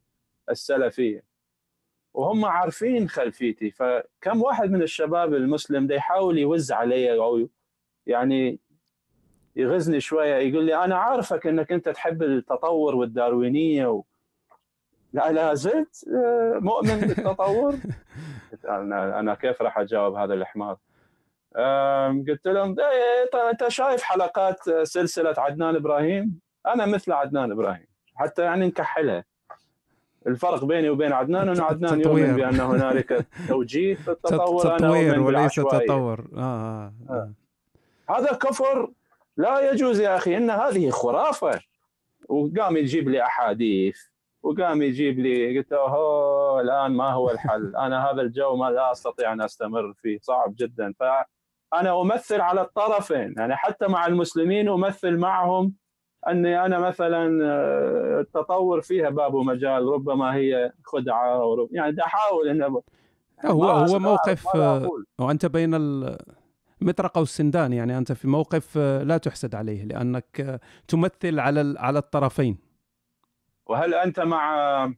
السلفيه وهم عارفين خلفيتي فكم واحد من الشباب المسلم ده يحاول يوز علي او يعني يغزني شويه يقول لي انا عارفك انك انت تحب التطور والداروينيه و... لا, لا زلت آه، مؤمن بالتطور انا انا كيف راح اجاوب هذا الحمار قلت لهم إيه، طيب، انت شايف حلقات سلسله عدنان ابراهيم انا مثل عدنان ابراهيم حتى يعني نكحلها الفرق بيني وبين عدنان انه عدنان يؤمن بان هنالك توجيه في التطور تطوير وليس تطور آه، آه،, آه. آه. هذا كفر لا يجوز يا اخي ان هذه خرافه وقام يجيب لي احاديث وقام يجيب لي قلت اوه الان ما هو الحل انا هذا الجو ما لا استطيع ان استمر فيه صعب جدا فانا امثل على الطرفين يعني حتى مع المسلمين امثل معهم اني انا مثلا آه، التطور فيها باب ومجال ربما هي خدعه ورب يعني احاول ان هو هو موقف آه، وانت بين المطرقه والسندان يعني انت في موقف آه، لا تحسد عليه لانك تمثل على على الطرفين وهل أنت مع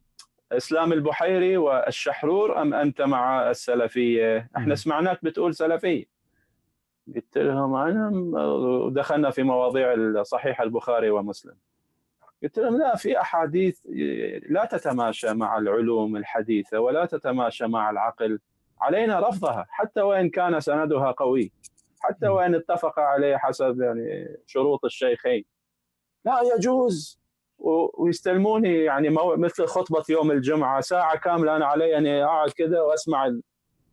اسلام البحيري والشحرور ام انت مع السلفيه؟ احنا سمعناك بتقول سلفيه. قلت لهم انا ودخلنا في مواضيع صحيح البخاري ومسلم. قلت لهم لا في احاديث لا تتماشى مع العلوم الحديثه ولا تتماشى مع العقل علينا رفضها حتى وان كان سندها قوي حتى وان اتفق عليه حسب يعني شروط الشيخين. لا يجوز ويستلموني يعني مثل خطبه يوم الجمعه ساعه كامله انا علي اني اقعد كذا واسمع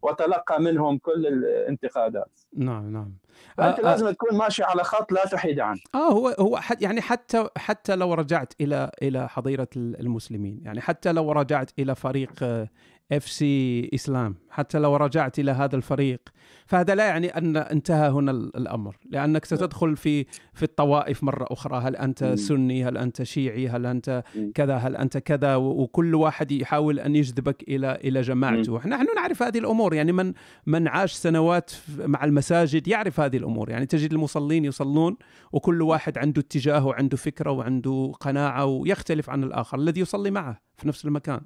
وتلقى منهم كل الانتقادات نعم نعم انت آه،, آه لازم آه تكون ماشي على خط لا تحيد عنه اه هو هو حت يعني حتى حتى لو رجعت الى الى حظيره المسلمين يعني حتى لو رجعت الى فريق آه، اف سي اسلام حتى لو رجعت الى هذا الفريق فهذا لا يعني ان انتهى هنا الامر لانك ستدخل في في الطوائف مره اخرى هل انت سني هل انت شيعي هل انت كذا هل انت كذا وكل واحد يحاول ان يجذبك الى الى جماعته نحن نعرف هذه الامور يعني من من عاش سنوات مع المساجد يعرف هذه الامور يعني تجد المصلين يصلون وكل واحد عنده اتجاه وعنده فكره وعنده قناعه ويختلف عن الاخر الذي يصلي معه في نفس المكان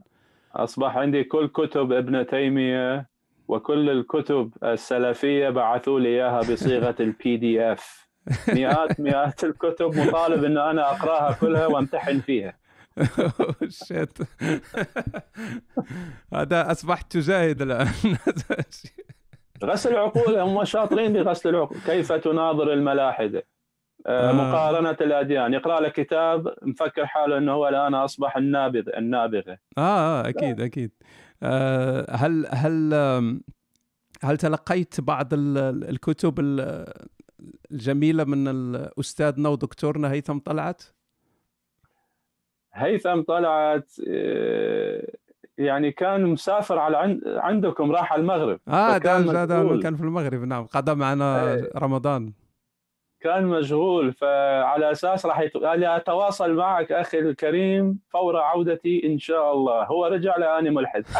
أصبح عندي كل كتب ابن تيمية وكل الكتب السلفية بعثوا لي إياها بصيغة البي دي اف مئات مئات الكتب مطالب أن أنا أقرأها كلها وامتحن فيها شيت oh, هذا أصبحت تجاهد الآن غسل العقول هم شاطرين بغسل العقول كيف تناظر الملاحده آه،, آه. مقارنه الاديان يقرا له كتاب مفكر حاله انه هو الان اصبح النابغ النابغه اه, آه اكيد اكيد آه هل هل هل تلقيت بعض الكتب الجميله من استاذنا ودكتورنا هيثم طلعت؟ هيثم طلعت آه، يعني كان مسافر على عندكم راح على المغرب اه كان, كان في المغرب نعم قضى معنا آه. رمضان كان مشغول فعلى اساس راح يت... انا اتواصل معك اخي الكريم فور عودتي ان شاء الله هو رجع لاني ملحد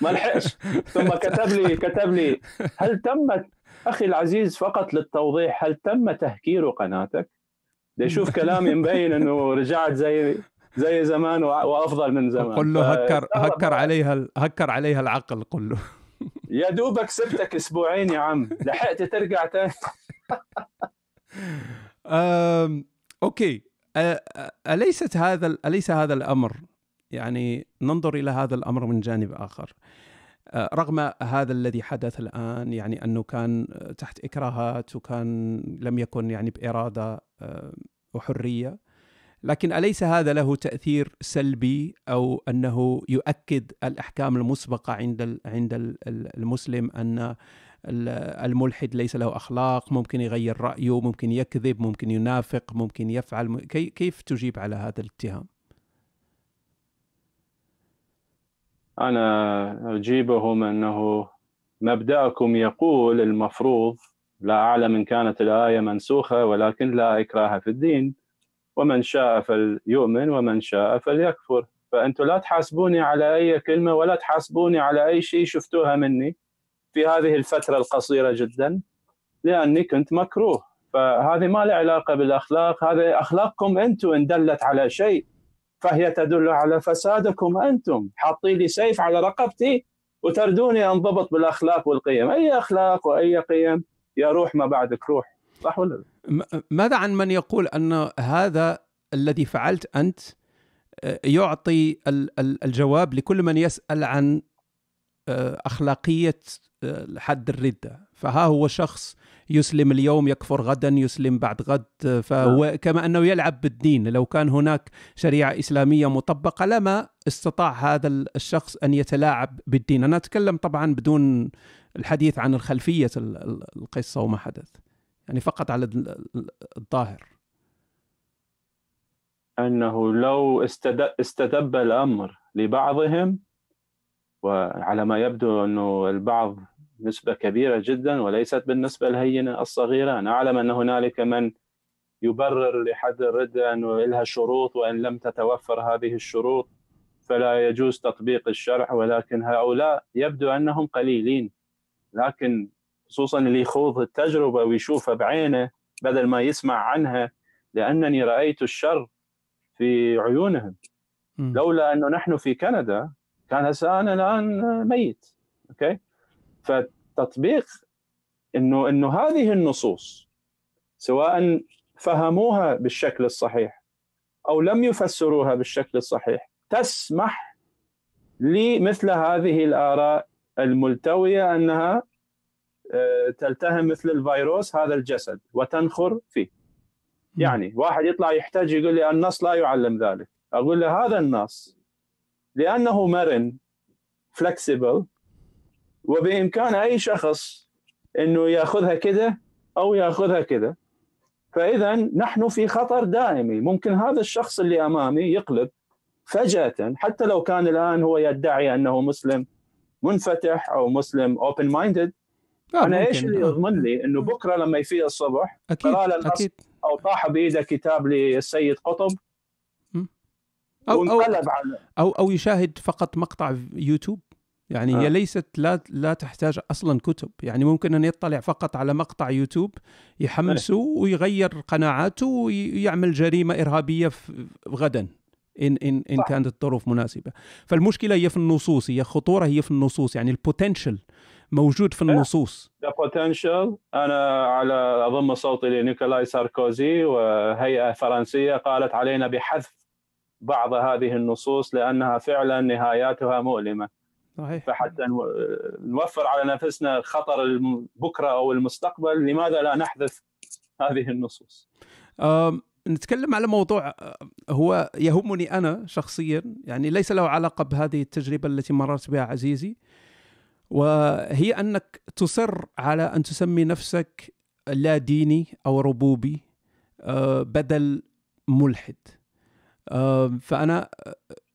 ما لحقش ثم كتب لي كتب لي هل تمت اخي العزيز فقط للتوضيح هل تم تهكير قناتك؟ ليشوف كلامي مبين انه رجعت زي زي زمان وافضل من زمان قل له هكر هكر عليها هكر عليها العقل قل له يا دوبك سبتك اسبوعين يا عم لحقت ترجع تاني اوكي اليست هذا اليس هذا الامر يعني ننظر الى هذا الامر من جانب اخر رغم هذا الذي حدث الان يعني انه كان تحت اكراهات وكان لم يكن يعني باراده وحريه لكن أليس هذا له تأثير سلبي أو أنه يؤكد الأحكام المسبقة عند عند المسلم أن الملحد ليس له أخلاق ممكن يغير رأيه ممكن يكذب ممكن ينافق ممكن يفعل كيف تجيب على هذا الاتهام أنا أجيبهم أنه مبدأكم يقول المفروض لا أعلم إن كانت الآية منسوخة ولكن لا إكراه في الدين ومن شاء فليؤمن ومن شاء فليكفر فأنتم لا تحاسبوني على أي كلمة ولا تحاسبوني على أي شيء شفتوها مني في هذه الفترة القصيرة جدا لأني كنت مكروه فهذه ما لها علاقة بالأخلاق هذه أخلاقكم أنتم إن دلت على شيء فهي تدل على فسادكم أنتم حاطين لي سيف على رقبتي وتردوني أنضبط بالأخلاق والقيم أي أخلاق وأي قيم يا روح ما بعدك روح صح ولا لا؟ ماذا عن من يقول ان هذا الذي فعلت انت آه، يعطي الجواب لكل من يسال عن آه، اخلاقيه آه، حد الرده فها هو شخص يسلم اليوم يكفر غدا يسلم بعد غد فهو نعم. كما انه يلعب بالدين لو كان هناك شريعه اسلاميه مطبقه لما استطاع هذا الشخص ان يتلاعب بالدين انا اتكلم طبعا بدون الحديث عن الخلفيه القصه وما حدث يعني فقط على الظاهر أنه لو استتب الأمر لبعضهم وعلى ما يبدو أنه البعض نسبة كبيرة جدا وليست بالنسبة الهينة الصغيرة أنا أعلم أن هنالك من يبرر لحد الردة أنه لها شروط وإن لم تتوفر هذه الشروط فلا يجوز تطبيق الشرح ولكن هؤلاء يبدو أنهم قليلين لكن خصوصا اللي يخوض التجربه ويشوفها بعينه بدل ما يسمع عنها لانني رايت الشر في عيونهم م. لولا انه نحن في كندا كان هسه انا الان ميت اوكي فتطبيق انه انه هذه النصوص سواء فهموها بالشكل الصحيح او لم يفسروها بالشكل الصحيح تسمح لمثل هذه الاراء الملتويه انها آه، تلتهم مثل الفيروس هذا الجسد وتنخر فيه يعني واحد يطلع يحتاج يقول لي النص لا يعلم ذلك اقول له هذا النص لانه مرن فلكسبل وبامكان اي شخص انه ياخذها كده او ياخذها كده فاذا نحن في خطر دائمي ممكن هذا الشخص اللي امامي يقلب فجاه حتى لو كان الان هو يدعي انه مسلم منفتح او مسلم اوبن مايندد آه، انا ايش اللي آه. يضمن لي انه آه. بكره لما يفيق الصبح اكيد اكيد او طاح بايده كتاب للسيد قطب أو أو, على أو أو يشاهد فقط مقطع يوتيوب يعني آه. هي ليست لا لا تحتاج اصلا كتب يعني ممكن ان يطلع فقط على مقطع يوتيوب يحمسه إيه. ويغير قناعاته ويعمل جريمه ارهابيه غدا ان ان ان كانت الظروف مناسبه فالمشكله هي في النصوص هي خطوره هي في النصوص يعني البوتنشل موجود في إيه؟ النصوص ذا بوتنشال انا على اضم صوتي لنيكولاي ساركوزي وهيئه فرنسيه قالت علينا بحذف بعض هذه النصوص لانها فعلا نهاياتها مؤلمه صحيح فحتى نوفر على نفسنا خطر بكره او المستقبل لماذا لا نحذف هذه النصوص نتكلم على موضوع هو يهمني انا شخصيا يعني ليس له علاقه بهذه التجربه التي مررت بها عزيزي وهي انك تصر على ان تسمي نفسك لا ديني او ربوبي آه، بدل ملحد آه، فانا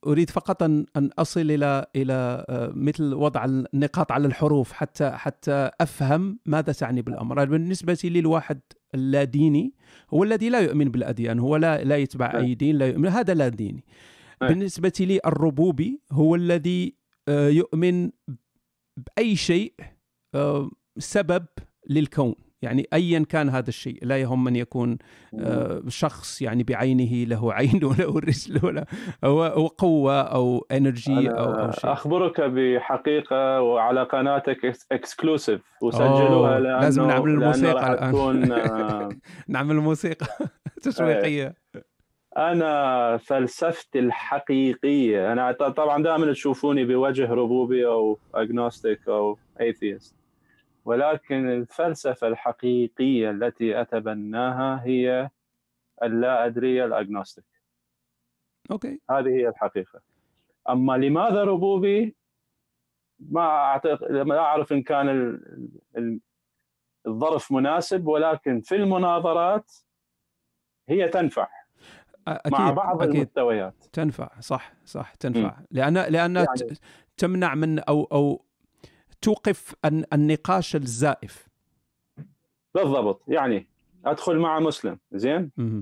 اريد فقط ان اصل الى الى آه، مثل وضع النقاط على الحروف حتى حتى افهم ماذا تعني بالامر بالنسبه لي الواحد اللا ديني هو الذي لا يؤمن بالاديان هو لا لا يتبع نعم. اي دين لا يؤمن هذا لا ديني نعم. بالنسبه لي الربوبي هو الذي يؤمن باي شيء آه، سبب للكون يعني ايا كان هذا الشيء لا يهم من يكون آه، شخص يعني بعينه له عين وله رجل ولا او قوه او انرجي او او شيء اخبرك بحقيقه وعلى قناتك اكسكلوسيف وسجلوها لازم نعمل الموسيقى الان تكون... آه، نعمل موسيقى إيه. تشويقيه انا فلسفتي الحقيقيه انا طبعا دائما تشوفوني بوجه ربوبي او اجنوستيك او ايثيست ولكن الفلسفه الحقيقيه التي اتبناها هي اللا ادري الاجنوستيك اوكي هذه هي الحقيقه اما لماذا ربوبي ما اعتقد لا اعرف ان كان ال... الظرف مناسب ولكن في المناظرات هي تنفع أكيد مع بعض أكيد المستويات تنفع صح صح تنفع م. لان لان يعني. تمنع من او او توقف النقاش الزائف بالضبط يعني ادخل مع مسلم زين م.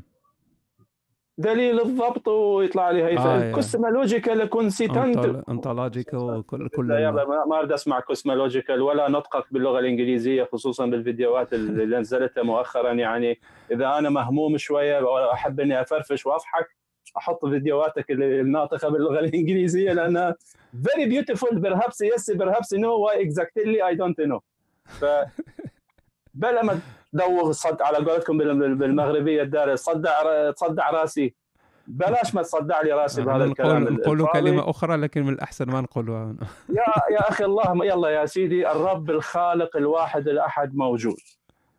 دليل الضبط ويطلع لي آه كوسمولوجيكال كونسيتنت انطولوجيكال كل كل ما, ما اريد اسمع كوسمولوجيكال ولا نطقك باللغه الانجليزيه خصوصا بالفيديوهات اللي نزلتها مؤخرا يعني اذا انا مهموم شويه واحب اني افرفش واضحك احط فيديوهاتك الناطقه باللغه الانجليزيه لانها فيري بيوتيفول بيرهابس يس بيرهابس نو واي اكزاكتلي اي دونت نو ف بلا ما دوغ صد على قولتكم بالمغربيه الدارجه صدع تصدع راسي بلاش ما تصدع لي راسي آه، بهذا الكلام نقول كلمه اخرى لكن من الاحسن ما نقولها يا يا اخي الله يلا يا سيدي الرب الخالق الواحد الاحد موجود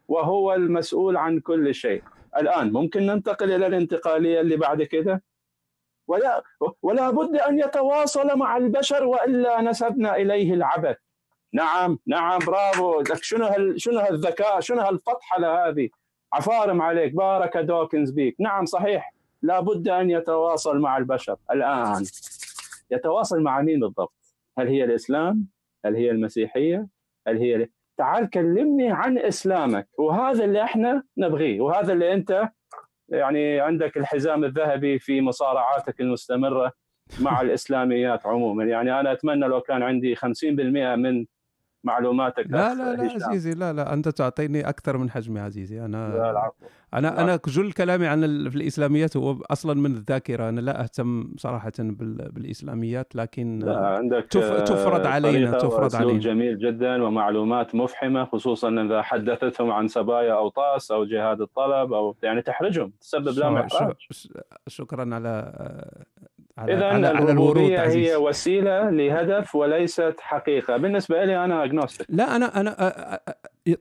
وهو المسؤول عن كل شيء الان ممكن ننتقل الى الانتقاليه اللي بعد كده ولا ولا بد ان يتواصل مع البشر والا نسبنا اليه العبث نعم نعم برافو لك شنو هال شنو هالذكاء شنو هالفطحله هذه عفارم عليك بارك دوكنز بيك نعم صحيح لابد ان يتواصل مع البشر الان يتواصل مع مين بالضبط هل هي الاسلام هل هي المسيحيه هل هي تعال كلمني عن اسلامك وهذا اللي احنا نبغيه وهذا اللي انت يعني عندك الحزام الذهبي في مصارعاتك المستمره مع الاسلاميات عموما يعني انا اتمنى لو كان عندي 50% من معلوماتك لا لا لا عزيزي لا لا انت تعطيني اكثر من حجمي عزيزي انا لا انا لا. انا جل كلامي عن في الاسلاميات هو اصلا من الذاكره انا لا اهتم صراحه بالاسلاميات لكن لا عندك آه، تفرض علينا تفرض علينا جميل جدا ومعلومات مفحمه خصوصا اذا حدثتهم عن سبايا او طاس او جهاد الطلب او يعني تحرجهم تسبب لهم احراج شكرا على آه، على اذا على الربوبيه على هي وسيله لهدف وليست حقيقه بالنسبه لي انا اجنوستيك لا انا انا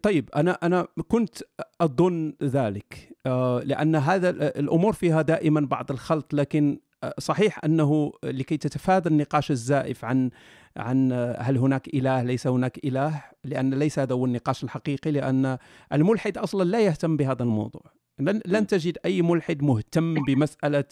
طيب انا انا كنت اظن ذلك آه، لان هذا الامور فيها دائما بعض الخلط لكن آه، صحيح انه لكي تتفادى النقاش الزائف عن عن آه، هل هناك اله ليس هناك اله لان ليس هذا هو النقاش الحقيقي لان الملحد اصلا لا يهتم بهذا الموضوع لن, لن تجد اي ملحد مهتم بمساله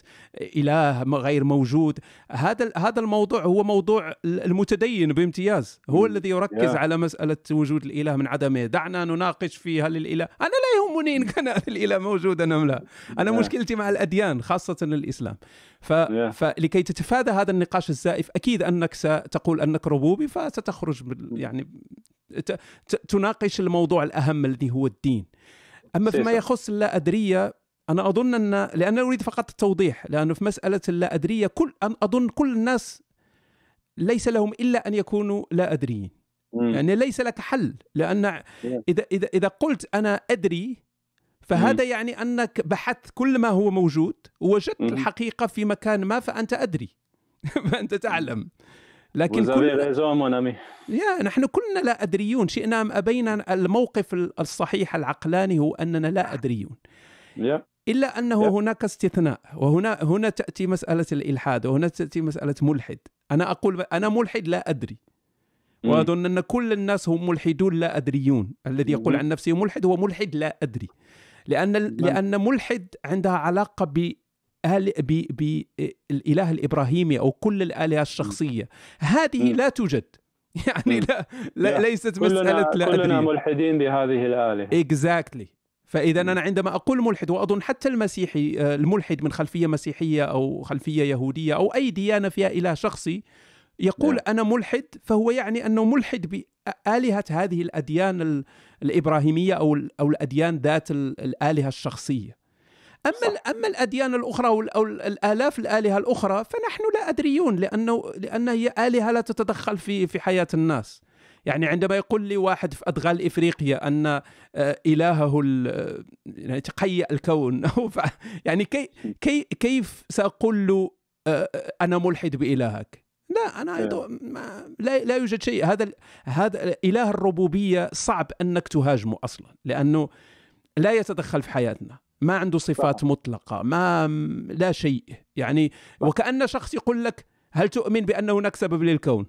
اله غير موجود هذا هذا الموضوع هو موضوع المتدين بامتياز هو الذي يركز yeah. على مساله وجود الاله من عدمه دعنا نناقش في هل الاله انا لا يهمني ان كان الاله موجودا ام لا انا yeah. مشكلتي مع الاديان خاصه الاسلام ف... yeah. فلكي تتفادى هذا النقاش الزائف اكيد انك ستقول انك ربوبي فستخرج يعني ت... ت... تناقش الموضوع الاهم الذي هو الدين أما فيما يخص اللا أدرية أنا أظن أن لأن أريد فقط التوضيح لأنه في مسألة اللا أدرية كل أن أظن كل الناس ليس لهم إلا أن يكونوا لا أدريين يعني ليس لك حل لأن إذا إذا إذا قلت أنا أدري فهذا مم. يعني انك بحثت كل ما هو موجود ووجدت الحقيقه في مكان ما فانت ادري فانت تعلم لكن كل... يا نحن كلنا لا أدريون شئنا أم أبينا الموقف الصحيح العقلاني هو أننا لا أدريون إلا أنه هناك استثناء وهنا هنا تأتي مسألة الإلحاد وهنا تأتي مسألة ملحد أنا أقول أنا ملحد لا أدري وأظن أن كل الناس هم ملحدون لا أدريون الذي يقول عن نفسه ملحد هو ملحد لا أدري لأن نعم. لأن ملحد عندها علاقة آل بالإله الإبراهيمي أو كل الآلهة الشخصية هذه لا توجد يعني لا, لا ليست مسألة كلنا لا أدري كلنا ملحدين بهذه الآلهة اكزاكتلي exactly. فاذا انا عندما اقول ملحد واظن حتى المسيحي الملحد من خلفيه مسيحيه او خلفيه يهوديه او اي ديانه فيها اله شخصي يقول انا ملحد فهو يعني انه ملحد بالهه هذه الاديان الابراهيميه او الاديان ذات الالهه الشخصيه اما اما الاديان الاخرى او الالاف الالهه الاخرى فنحن لا ادريون لانه لان هي الهه لا تتدخل في في حياه الناس يعني عندما يقول لي واحد في ادغال افريقيا ان آه، الهه يعني تقيأ الكون يعني كي كي كيف ساقول له آه، آه، انا ملحد بالهك لا انا نعم. ما لا, لا يوجد شيء هذا هذا اله الربوبيه صعب انك تهاجمه اصلا لانه لا يتدخل في حياتنا ما عنده صفات مطلقه ما لا شيء يعني وكان شخص يقول لك هل تؤمن بان هناك سبب للكون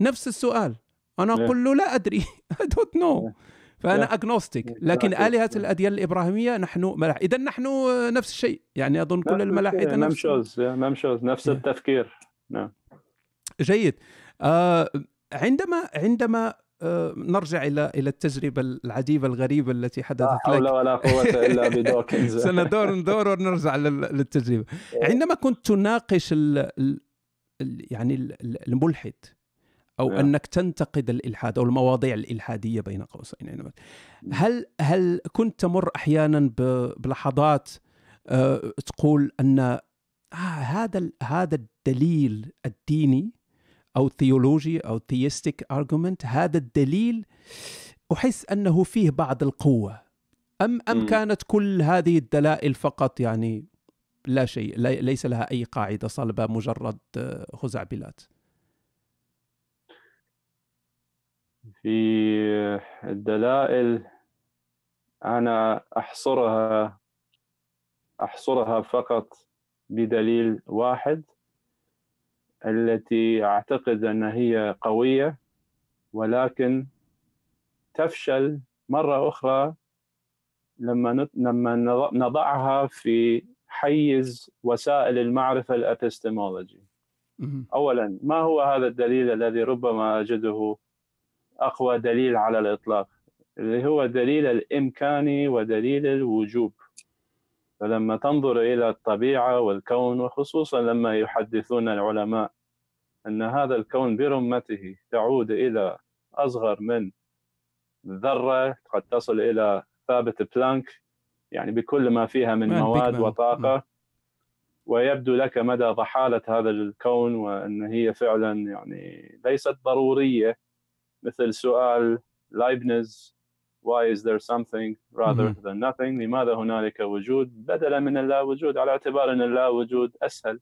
نفس السؤال انا إيه. اقول له لا ادري اي دونت نو فانا اجنوستيك إيه. لكن إيه. الهه الاديان الابراهيميه نحن ملاح اذا نحن نفس الشيء يعني اظن كل الملاحده نفس نمشوز نفس التفكير نعم جيد آه، عندما عندما نرجع الى الى التجربه العجيبه الغريبه التي حدثت لا حول ولا قوه الا بدوكنز سندور ندور ونرجع للتجربه إيه. عندما كنت تناقش ال يعني الملحد او إيه. انك تنتقد الالحاد او المواضيع الالحاديه بين قوسين يعني هل هل كنت تمر احيانا بلحظات آه، تقول ان آه هذا هذا الدليل الديني أو ثيولوجي أو ثيستيك أرجومنت هذا الدليل أحس أنه فيه بعض القوة أم أم كانت كل هذه الدلائل فقط يعني لا شيء ليس لها أي قاعدة صلبة مجرد آه، خزعبلات في الدلائل أنا أحصرها أحصرها فقط بدليل واحد التي اعتقد انها هي قويه ولكن تفشل مره اخرى لما لما نضعها في حيز وسائل المعرفه الابستمولوجي. اولا ما هو هذا الدليل الذي ربما اجده اقوى دليل على الاطلاق؟ اللي هو دليل الامكاني ودليل الوجوب. فلما تنظر إلى الطبيعة والكون وخصوصا لما يحدثون العلماء أن هذا الكون برمته تعود إلى أصغر من ذرة قد تصل إلى ثابت بلانك يعني بكل ما فيها من مواد وطاقة نعم. ويبدو لك مدى ضحالة هذا الكون وأن هي فعلا يعني ليست ضرورية مثل سؤال لايبنز why is there something rather than nothing لماذا هنالك وجود بدلا من اللا وجود على اعتبار ان اللا وجود اسهل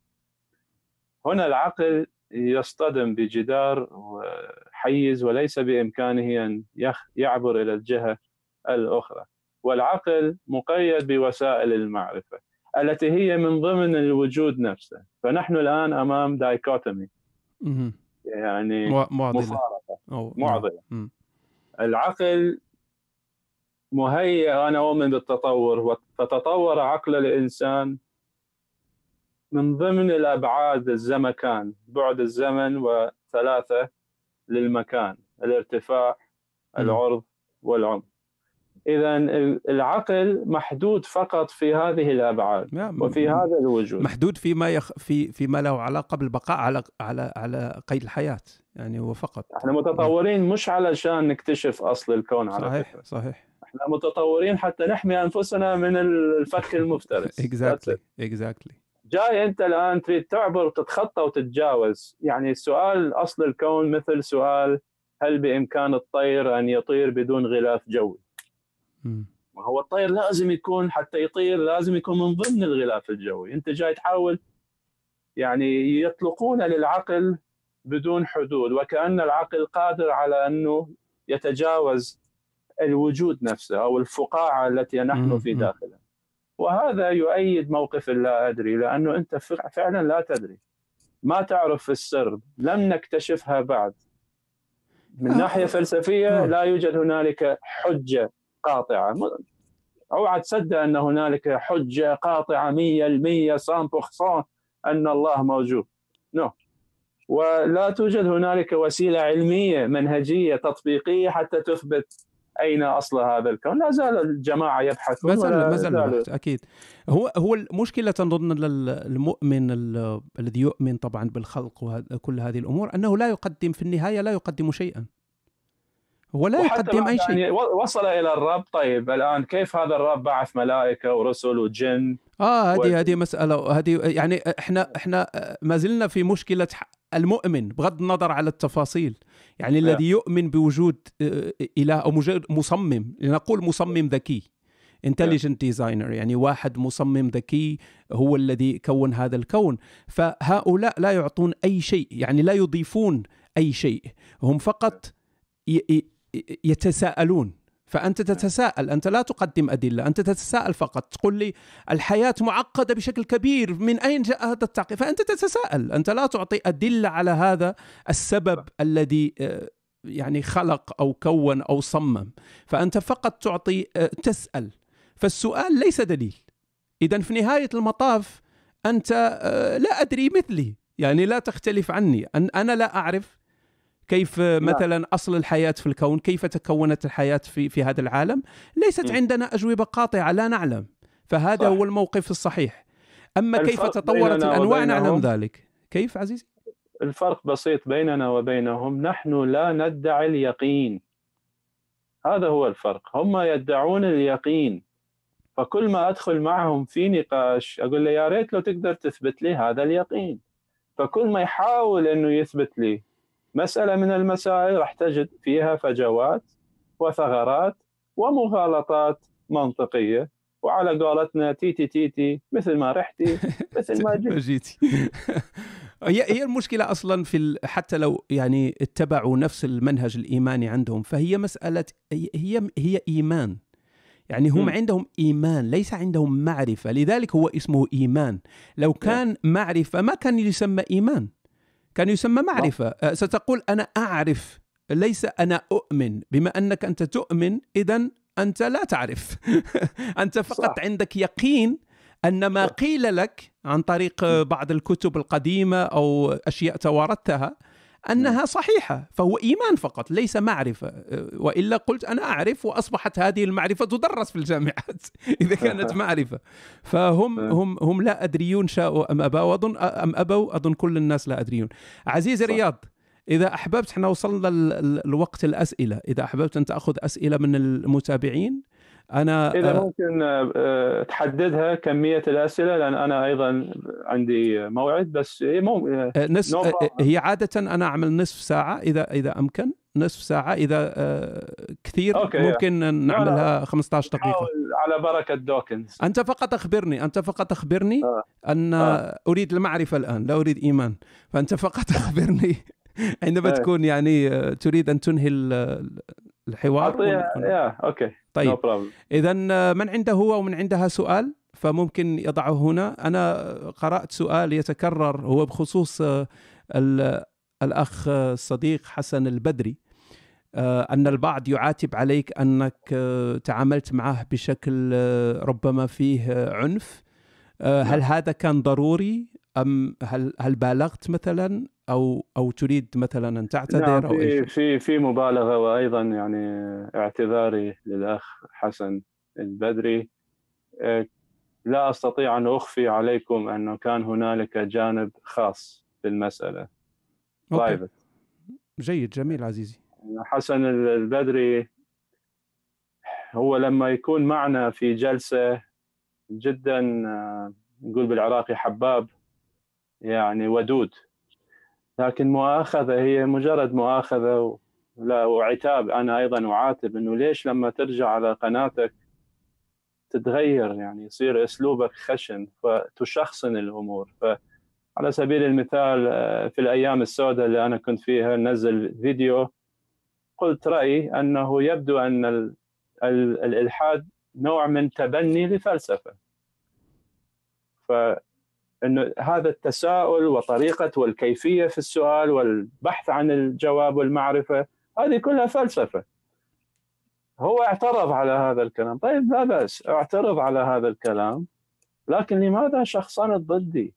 هنا العقل يصطدم بجدار وحيز وليس بامكانه ان يعبر الى الجهه الاخرى والعقل مقيد بوسائل المعرفه التي هي من ضمن الوجود نفسه فنحن الان امام دايكوتومي يعني معضله نعم. معضله العقل مهيئ أنا أؤمن بالتطور فتطور عقل الإنسان من ضمن الأبعاد الزمكان بعد الزمن وثلاثة للمكان الارتفاع العرض والعمق اذا العقل محدود فقط في هذه الابعاد وفي هذا الوجود محدود فيما يخ... في فيما له علاقه بالبقاء على على على قيد الحياه يعني هو فقط احنا متطورين مش علشان نكتشف اصل الكون على صحيح فكرة. صحيح احنا متطورين حتى نحمي انفسنا من الفك المفترس اكزاكتلي اكزاكتلي جاي انت الان تريد تعبر وتتخطى وتتجاوز يعني سؤال اصل الكون مثل سؤال هل بامكان الطير ان يطير بدون غلاف جوي؟ ما هو الطير لازم يكون حتى يطير لازم يكون من ضمن الغلاف الجوي، انت جاي تحاول يعني يطلقون للعقل بدون حدود وكان العقل قادر على انه يتجاوز الوجود نفسه او الفقاعه التي نحن في داخلها وهذا يؤيد موقف اللا ادري لانه انت فعلا لا تدري ما تعرف السر لم نكتشفها بعد من آه. ناحيه فلسفيه لا يوجد هنالك حجه قاطعه اوعى تصدق ان هنالك حجه قاطعه 100% صامبوخصون ان الله موجود نو no. ولا توجد هنالك وسيله علميه منهجيه تطبيقيه حتى تثبت اين اصل هذا الكون لا زال الجماعه يبحثون ما زال ما زال اكيد هو هو المشكله تنظن للمؤمن الذي يؤمن طبعا بالخلق وكل هذه الامور انه لا يقدم في النهايه لا يقدم شيئا ولا يقدم اي شيء يعني وصل الى الرب طيب الان كيف هذا الرب بعث ملائكه ورسل وجن اه هذه و... هذه مساله هذه يعني احنا احنا ما زلنا في مشكله المؤمن بغض النظر على التفاصيل يعني آه. الذي يؤمن بوجود آه، اله او مجرد مصمم لنقول مصمم ذكي انتليجنت آه. ديزاينر يعني واحد مصمم ذكي هو الذي كون هذا الكون فهؤلاء لا يعطون اي شيء يعني لا يضيفون اي شيء هم فقط يتساءلون فأنت تتساءل أنت لا تقدم أدلة أنت تتساءل فقط تقول لي الحياة معقدة بشكل كبير من أين جاء هذا التعقيد فأنت تتساءل أنت لا تعطي أدلة على هذا السبب الذي آه، يعني خلق أو كون أو صمم فأنت فقط تعطي آه، تسأل فالسؤال ليس دليل إذا في نهاية المطاف أنت آه، لا أدري مثلي يعني لا تختلف عني أنا لا أعرف كيف نعم. مثلا اصل الحياه في الكون كيف تكونت الحياه في في هذا العالم ليست عندنا اجوبه قاطعه لا نعلم فهذا صح. هو الموقف الصحيح اما كيف تطورت الانواع نعلم ذلك كيف عزيزي الفرق بسيط بيننا وبينهم نحن لا ندعي اليقين هذا هو الفرق هم يدعون اليقين فكل ما ادخل معهم في نقاش اقول له يا ريت لو تقدر تثبت لي هذا اليقين فكل ما يحاول انه يثبت لي مسألة من المسائل راح تجد فيها فجوات وثغرات ومغالطات منطقية وعلى قولتنا تيتي تيتي مثل ما رحتي مثل ما جيتي هي هي المشكله اصلا في حتى لو يعني اتبعوا نفس المنهج الايماني عندهم فهي مساله هي هي ايمان يعني هم م. عندهم ايمان ليس عندهم معرفه لذلك هو اسمه ايمان لو نعم. كان معرفه ما كان يسمى ايمان كان يسمى معرفة أه، ستقول أنا أعرف ليس أنا أؤمن بما أنك أنت تؤمن إذا أنت لا تعرف أنت فقط صح. عندك يقين أن ما قيل لك عن طريق بعض الكتب القديمة أو أشياء توارثتها نعم. انها صحيحه فهو ايمان فقط ليس معرفه أه، والا قلت انا اعرف واصبحت هذه المعرفه تدرس في الجامعات اذا كانت معرفه فهم نعم. هم هم لا ادريون شاءوا ام ابوا ام ابوا اظن كل الناس لا ادريون عزيزي رياض اذا احببت احنا وصلنا لوقت الاسئله اذا احببت ان تاخذ اسئله من المتابعين انا اذا آه، ممكن آه، آه، تحددها كميه الاسئله لان انا ايضا عندي موعد بس هي مو نصف هي عاده انا اعمل نصف ساعه اذا اذا امكن نصف ساعه اذا كثير أوكي ممكن يعني. نعملها 15 دقيقه على بركه دوكنز انت فقط اخبرني انت فقط اخبرني آه. ان آه. اريد المعرفه الان لا اريد ايمان فانت فقط اخبرني عندما إيه. تكون يعني آه، تريد ان تنهي آه، الحوار يا إيه، اوكي طيب no اذا آه، من عنده هو ومن عندها سؤال فممكن يضعه هنا انا قرات سؤال يتكرر هو بخصوص الاخ الصديق حسن البدري ان البعض يعاتب عليك انك تعاملت معه بشكل ربما فيه عنف هل نعم. هذا كان ضروري ام هل هل بالغت مثلا او او تريد مثلا ان تعتذر نعم او في في في مبالغه وايضا يعني اعتذاري للاخ حسن البدري آه، لا استطيع ان اخفي عليكم انه كان هنالك جانب خاص بالمساله أوكي. جيد جميل عزيزي حسن البدري هو لما يكون معنا في جلسه جدا آه، نقول بالعراقي حباب يعني ودود لكن مؤاخذه هي مجرد مؤاخذه ولا وعتاب انا ايضا اعاتب انه ليش لما ترجع على قناتك تتغير يعني يصير اسلوبك خشن فتشخصن الامور فعلى سبيل المثال آه، في الايام السوداء اللي انا كنت فيها نزل فيديو قلت رايي انه يبدو ان ال ال الالحاد نوع من تبني لفلسفه ف انه هذا التساؤل وطريقه والكيفيه في السؤال والبحث عن الجواب والمعرفه هذه كلها فلسفه هو اعترض على هذا الكلام طيب لا بأس اعترض على هذا الكلام لكن لماذا شخصنت ضدي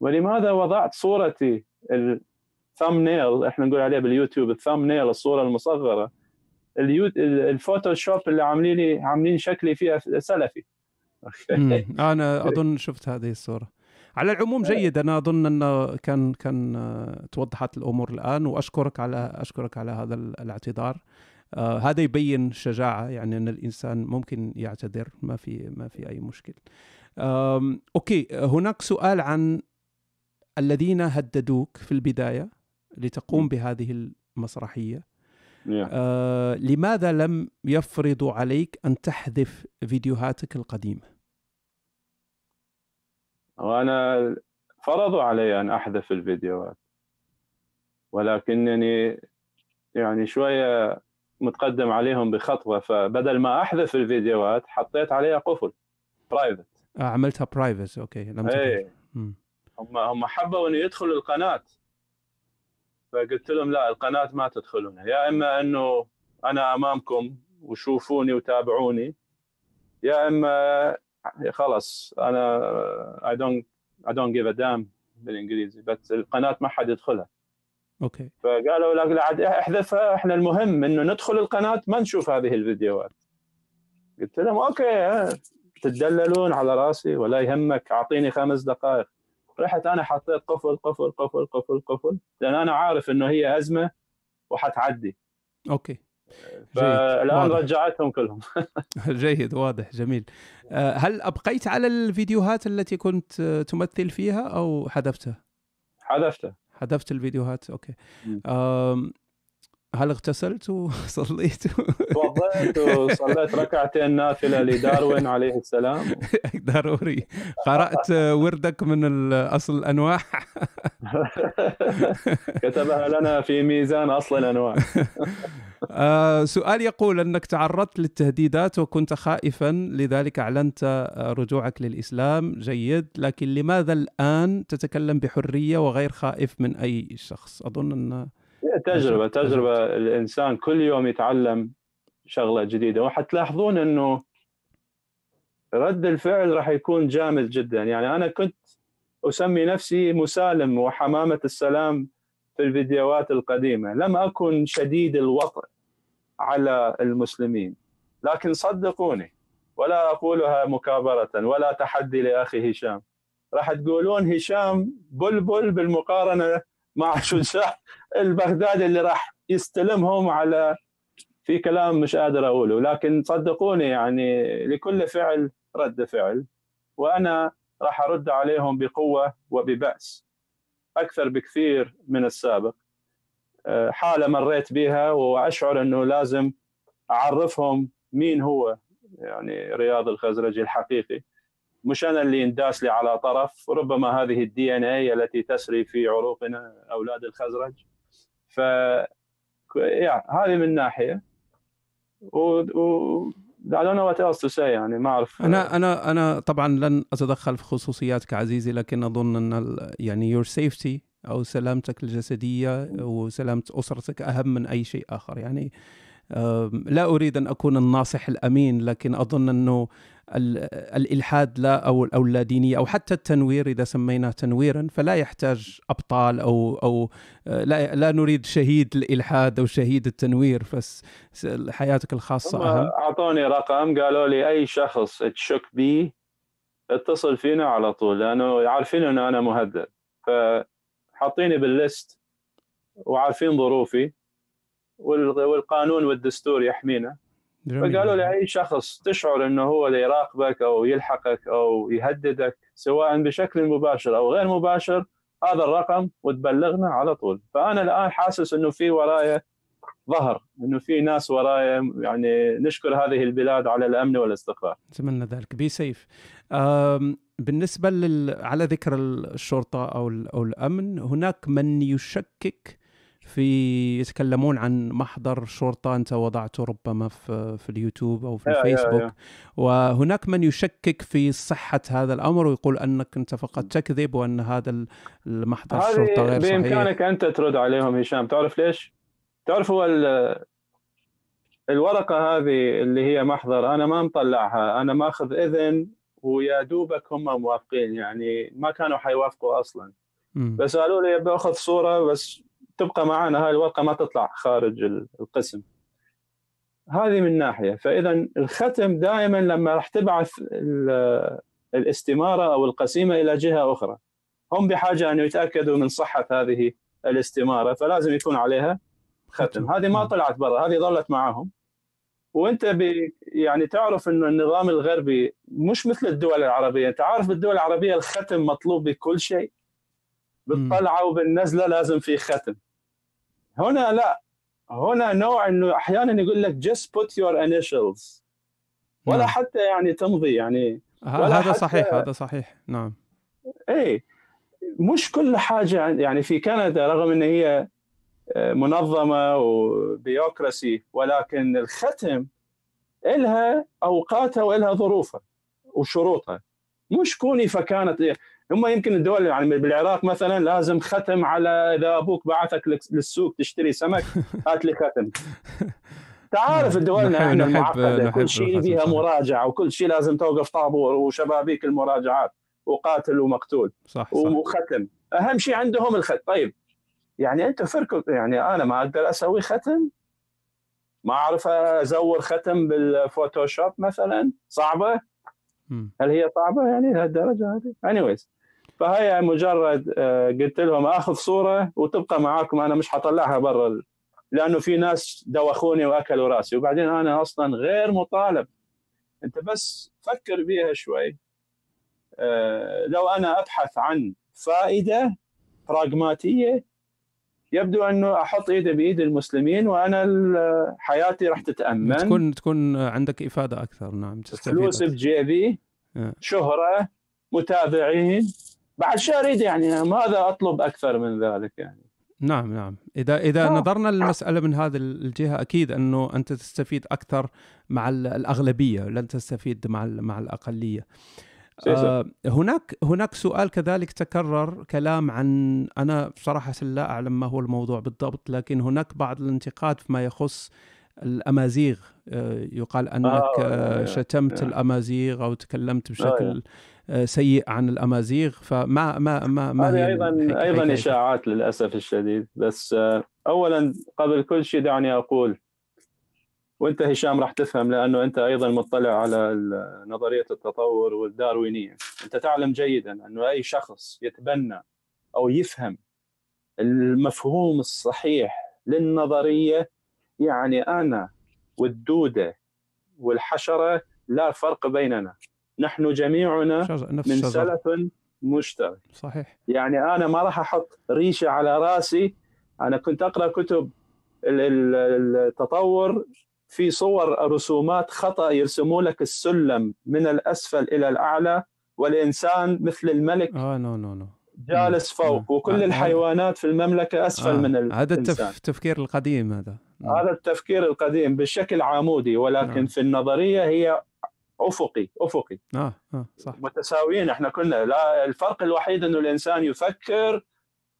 ولماذا وضعت صورتي الثامنيل احنا نقول عليه باليوتيوب الثامنيل الصوره المصغره الفوتوشوب اللي عاملين لي عاملين شكلي فيها سلفي انا اظن شفت هذه الصوره على العموم آه. جيد انا اظن انه كان كان آه، توضحت الامور الان واشكرك على اشكرك على هذا الاعتذار آه هذا يبين شجاعه يعني ان الانسان ممكن يعتذر ما في ما في اي مشكل اوكي هناك سؤال عن الذين هددوك في البدايه لتقوم بهذه المسرحيه آه لماذا لم يفرضوا عليك ان تحذف فيديوهاتك القديمه وأنا فرضوا علي أن أحذف الفيديوهات ولكنني يعني شوية متقدم عليهم بخطوة فبدل ما أحذف الفيديوهات حطيت عليها قفل برايفت آه عملتها برايفت أوكي لم إيه. هم هم حبوا أن يدخلوا القناة فقلت لهم لا القناة ما تدخلونها يا إما أنه أنا أمامكم وشوفوني وتابعوني يا اما خلاص انا اي دونت اي دونت جيف ا دام بالانجليزي بس القناه ما حد يدخلها اوكي فقالوا لك عاد احذفها احنا المهم انه ندخل القناه ما نشوف هذه الفيديوهات قلت لهم اوكي آه، تتدللون على راسي ولا يهمك اعطيني خمس دقائق رحت انا حطيت قفل قفل قفل قفل قفل لان انا عارف انه هي ازمه وحتعدي اوكي فالان رجعتهم كلهم جيد واضح جميل آه، هل ابقيت على الفيديوهات التي كنت تمثل فيها او حذفتها؟ حذفتها حذفت الفيديوهات اوكي هل اغتسلت وصليت؟ توضيت وصليت ركعتين نافله لداروين عليه السلام ضروري قرأت وردك من اصل الانواع كتبها لنا في ميزان اصل الانواع آه، سؤال يقول انك تعرضت للتهديدات وكنت خائفا لذلك اعلنت آه، رجوعك للاسلام جيد لكن لماذا الان تتكلم بحريه وغير خائف من اي شخص اظن ان تجربه تجربه الانسان كل يوم يتعلم شغله جديده وحتلاحظون انه رد الفعل راح يكون جامد جدا يعني انا كنت أسمي نفسي مسالم وحمامة السلام في الفيديوهات القديمة لم أكن شديد الوطء على المسلمين لكن صدقوني ولا أقولها مكابرة ولا تحدي لأخي هشام راح تقولون هشام بلبل بالمقارنة مع شجاع البغدادي اللي راح يستلمهم على في كلام مش قادر أقوله لكن صدقوني يعني لكل فعل رد فعل وأنا راح ارد عليهم بقوه وبباس اكثر بكثير من السابق آه، حاله مريت بها واشعر انه لازم اعرفهم مين هو يعني رياض الخزرجي الحقيقي مش انا اللي انداس لي على طرف ربما هذه الدي ان اي التي تسري في عروقنا اولاد الخزرج ف يعني هذه من ناحيه و... و... I don't know what else to say يعني ما اعرف انا انا انا طبعا لن اتدخل في خصوصياتك عزيزي لكن اظن ان يعني يور سيفتي او سلامتك الجسديه وسلامه اسرتك اهم من اي شيء اخر يعني لا اريد ان اكون الناصح الامين لكن اظن انه الالحاد لا او او اللادينيه او حتى التنوير اذا سميناه تنويرا فلا يحتاج ابطال او او لا لا نريد شهيد الالحاد او شهيد التنوير فحياتك الخاصه اهم اعطوني رقم قالوا لي اي شخص تشك بي اتصل فينا على طول لانه عارفين ان انا مهدد فحاطيني بالليست وعارفين ظروفي والقانون والدستور يحمينا فقالوا يعني. لاي شخص تشعر انه هو اللي يراقبك او يلحقك او يهددك سواء بشكل مباشر او غير مباشر هذا الرقم وتبلغنا على طول فانا الان حاسس انه في ورايا ظهر انه في ناس ورايا يعني نشكر هذه البلاد على الامن والاستقرار. اتمنى ذلك بي سيف. بالنسبه لل... على ذكر الشرطه او او الامن هناك من يشكك في يتكلمون عن محضر شرطه انت وضعته ربما في, في اليوتيوب او في الفيسبوك وهناك من يشكك في صحه هذا الامر ويقول انك انت فقط تكذب وان هذا المحضر الشرطه غير صحيح بامكانك انت ترد عليهم هشام تعرف ليش؟ تعرف هو الورقه هذه اللي هي محضر انا ما مطلعها انا ماخذ اذن ويا دوبك هم موافقين يعني ما كانوا حيوافقوا اصلا قالوا لي باخذ صوره بس تبقى معنا هاي الورقه ما تطلع خارج القسم هذه من ناحيه فاذا الختم دائما لما راح تبعث الاستماره او القسيمه الى جهه اخرى هم بحاجه ان يتاكدوا من صحه هذه الاستماره فلازم يكون عليها ختم هذه ما طلعت برا هذه ظلت معهم وانت بي يعني تعرف انه النظام الغربي مش مثل الدول العربيه انت عارف بالدول العربيه الختم مطلوب بكل شيء بالطلعه وبالنزله لازم في ختم هنا لا هنا نوع انه احيانا يقول لك just put your initials ولا نعم. حتى يعني تمضي يعني ولا هذا حتى... صحيح هذا صحيح نعم اي مش كل حاجه يعني في كندا رغم ان هي آه، منظمه وبيوكراسي ولكن الختم إلها أوقاتها وإلها ظروفها وشروطها مش كوني فكانت هم يمكن الدول يعني بالعراق مثلا لازم ختم على اذا ابوك بعثك للسوق تشتري سمك هات لي ختم تعرف دولنا احنا يعني المعقده كل شيء فيها مراجعه وكل شيء لازم توقف طابور وشبابيك المراجعات وقاتل ومقتول صح, صح. وختم اهم شيء عندهم الختم طيب يعني انت فرق يعني انا ما اقدر اسوي ختم ما اعرف ازور ختم بالفوتوشوب مثلا صعبه هل هي صعبه يعني لهالدرجه هذه؟ anyways فهي مجرد آه، قلت لهم اخذ صوره وتبقى معاكم انا مش حطلعها برا لانه في ناس دوخوني واكلوا راسي وبعدين انا اصلا غير مطالب انت بس فكر بيها شوي آه، لو انا ابحث عن فائده براغماتيه يبدو انه احط ايدي بايد المسلمين وانا آه، حياتي راح تتامن تكون تكون عندك افاده اكثر نعم تستفيد فلوس بجيبي شهره متابعين بعد شو اريد يعني ماذا اطلب اكثر من ذلك يعني نعم نعم اذا اذا آه. نظرنا للمساله من هذه الجهه اكيد انه انت تستفيد اكثر مع الاغلبيه لن تستفيد مع مع الاقليه آه، هناك هناك سؤال كذلك تكرر كلام عن انا بصراحه لا اعلم ما هو الموضوع بالضبط لكن هناك بعض الانتقاد فيما يخص الامازيغ آه، يقال انك آه، شتمت الامازيغ او تكلمت بشكل سيء عن الامازيغ فما ما ما ما هذه ايضا ايضا اشاعات للاسف الشديد بس آه، اولا قبل كل شيء دعني اقول وانت هشام راح تفهم لانه انت ايضا مطلع على نظريه التطور والداروينيه انت تعلم جيدا انه اي شخص يتبنى او يفهم المفهوم الصحيح للنظريه يعني انا والدوده والحشره لا فرق بيننا نحن جميعنا من سلف مشترك صحيح يعني انا ما راح احط ريشه على راسي انا كنت اقرا كتب التطور في صور رسومات خطا يرسموا لك السلم من الاسفل الى الاعلى والانسان مثل الملك اه نو نو نو جالس آه، فوق آه، وكل الحيوانات في المملكه اسفل آه. من الانسان هذا التفكير القديم هذا هذا التفكير القديم بشكل عمودي ولكن نعم. في النظريه هي افقي افقي اه اه صح متساويين احنا كلنا لا الفرق الوحيد انه الانسان يفكر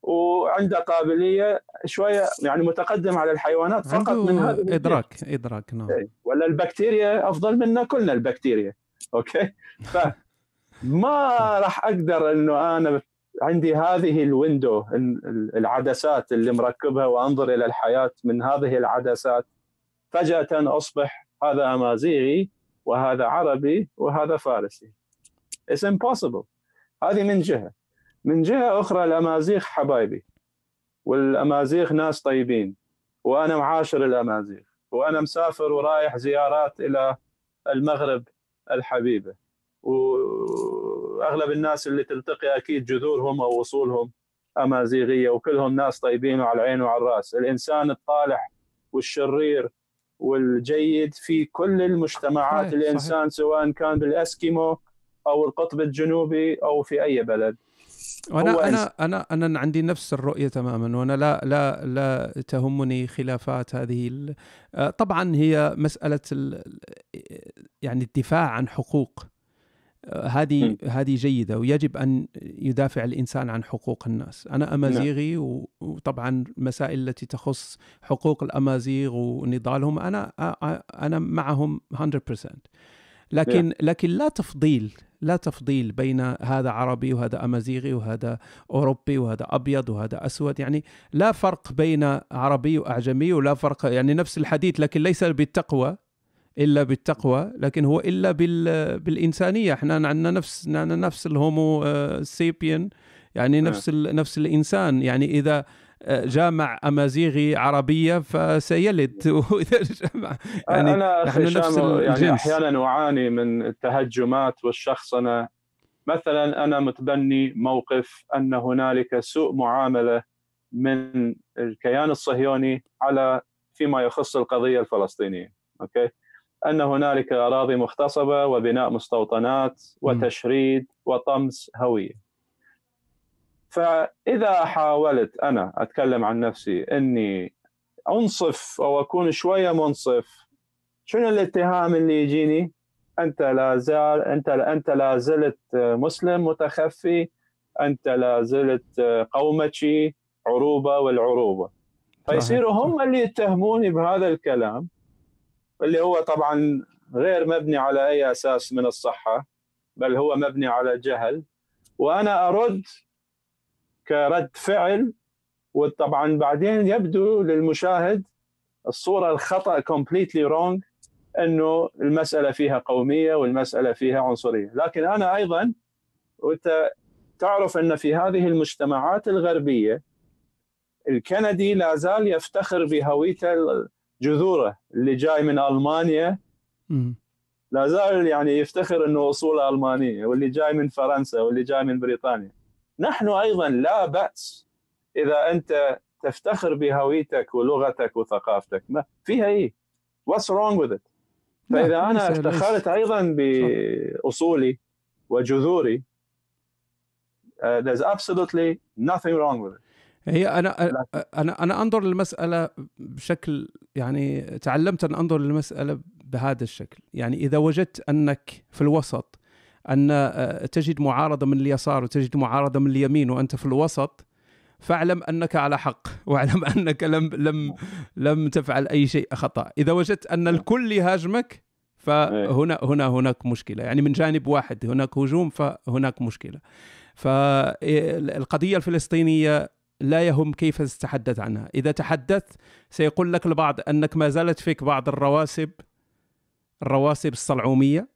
وعنده قابليه شويه يعني متقدم على الحيوانات فقط من هذا ادراك البيت. ادراك نعم إيه. ولا البكتيريا افضل منا كلنا البكتيريا اوكي ف ما راح اقدر انه انا عندي هذه الويندو العدسات اللي مركبها وانظر الى الحياه من هذه العدسات فجاه اصبح هذا امازيغي وهذا عربي وهذا فارسي It's impossible هذه من جهة من جهة أخرى الأمازيغ حبايبي والأمازيغ ناس طيبين وأنا معاشر الأمازيغ وأنا مسافر ورايح زيارات إلى المغرب الحبيبة وأغلب الناس اللي تلتقي أكيد جذورهم أو وصولهم أمازيغية وكلهم ناس طيبين وعلى العين وعلى الرأس الإنسان الطالح والشرير والجيد في كل المجتمعات صحيح. الانسان صحيح. سواء كان بالاسكيمو او القطب الجنوبي او في اي بلد وانا انا انا انا عندي نفس الرؤيه تماما وانا لا لا لا تهمني خلافات هذه آه، طبعا هي مساله يعني الدفاع عن حقوق آه، هذه هذه جيده ويجب ان يدافع الانسان عن حقوق الناس، انا نعم. امازيغي نعم. وطبعا المسائل التي تخص حقوق الامازيغ ونضالهم انا انا معهم 100% لكن نعم. لكن لا تفضيل لا تفضيل بين هذا عربي وهذا امازيغي وهذا اوروبي وهذا ابيض وهذا اسود يعني لا فرق بين عربي واعجمي ولا فرق يعني نفس الحديث لكن ليس بالتقوى الا بالتقوى لكن هو الا بال بالانسانيه احنا عندنا نفس عندنا نفس الهومو آه، سيبين يعني نعم. نفس ال... نفس الانسان يعني اذا آه، جامع امازيغي عربيه فسيلد واذا جامع يعني انا نحن نفس يعني الجنس. يعني احيانا اعاني من التهجمات والشخصنه مثلا انا متبني موقف ان هنالك سوء معامله من الكيان الصهيوني على فيما يخص القضيه الفلسطينيه اوكي ان هنالك اراضي مغتصبه وبناء مستوطنات وتشريد وطمس هويه. فاذا حاولت انا اتكلم عن نفسي اني انصف او اكون شويه منصف شنو الاتهام اللي يجيني؟ انت لا زال انت انت لا زلت مسلم متخفي انت لا زلت قومتي عروبه والعروبه فيصيروا هم اللي يتهموني بهذا الكلام اللي هو طبعا غير مبني على اي اساس من الصحه بل هو مبني على جهل وانا ارد كرد فعل وطبعا بعدين يبدو للمشاهد الصوره الخطا كومبليتلي رونج انه المساله فيها قوميه والمساله فيها عنصريه، لكن انا ايضا وانت تعرف ان في هذه المجتمعات الغربيه الكندي لا زال يفتخر بهويته جذوره اللي جاي من المانيا لا زال يعني يفتخر انه اصوله المانيه واللي جاي من فرنسا واللي جاي من بريطانيا نحن ايضا لا باس اذا انت تفتخر بهويتك ولغتك وثقافتك ما فيها ايه واتس رونج وذ ات فاذا انا افتخرت ايضا باصولي وجذوري uh, there's absolutely nothing wrong with it هي انا انا انا انظر للمساله بشكل يعني تعلمت ان انظر للمساله بهذا الشكل يعني اذا وجدت انك في الوسط ان تجد معارضه من اليسار وتجد معارضه من اليمين وانت في الوسط فاعلم انك على حق واعلم انك لم لم لم تفعل اي شيء خطا اذا وجدت ان نعم. الكل يهاجمك إيه. فهنا هنا هناك مشكله يعني من جانب واحد هناك هجوم فهناك مشكله فالقضيه إيه، الفلسطينيه لا يهم كيف تتحدث عنها إذا تحدثت سيقول لك البعض أنك ما زالت فيك بعض الرواسب الرواسب الصلعومية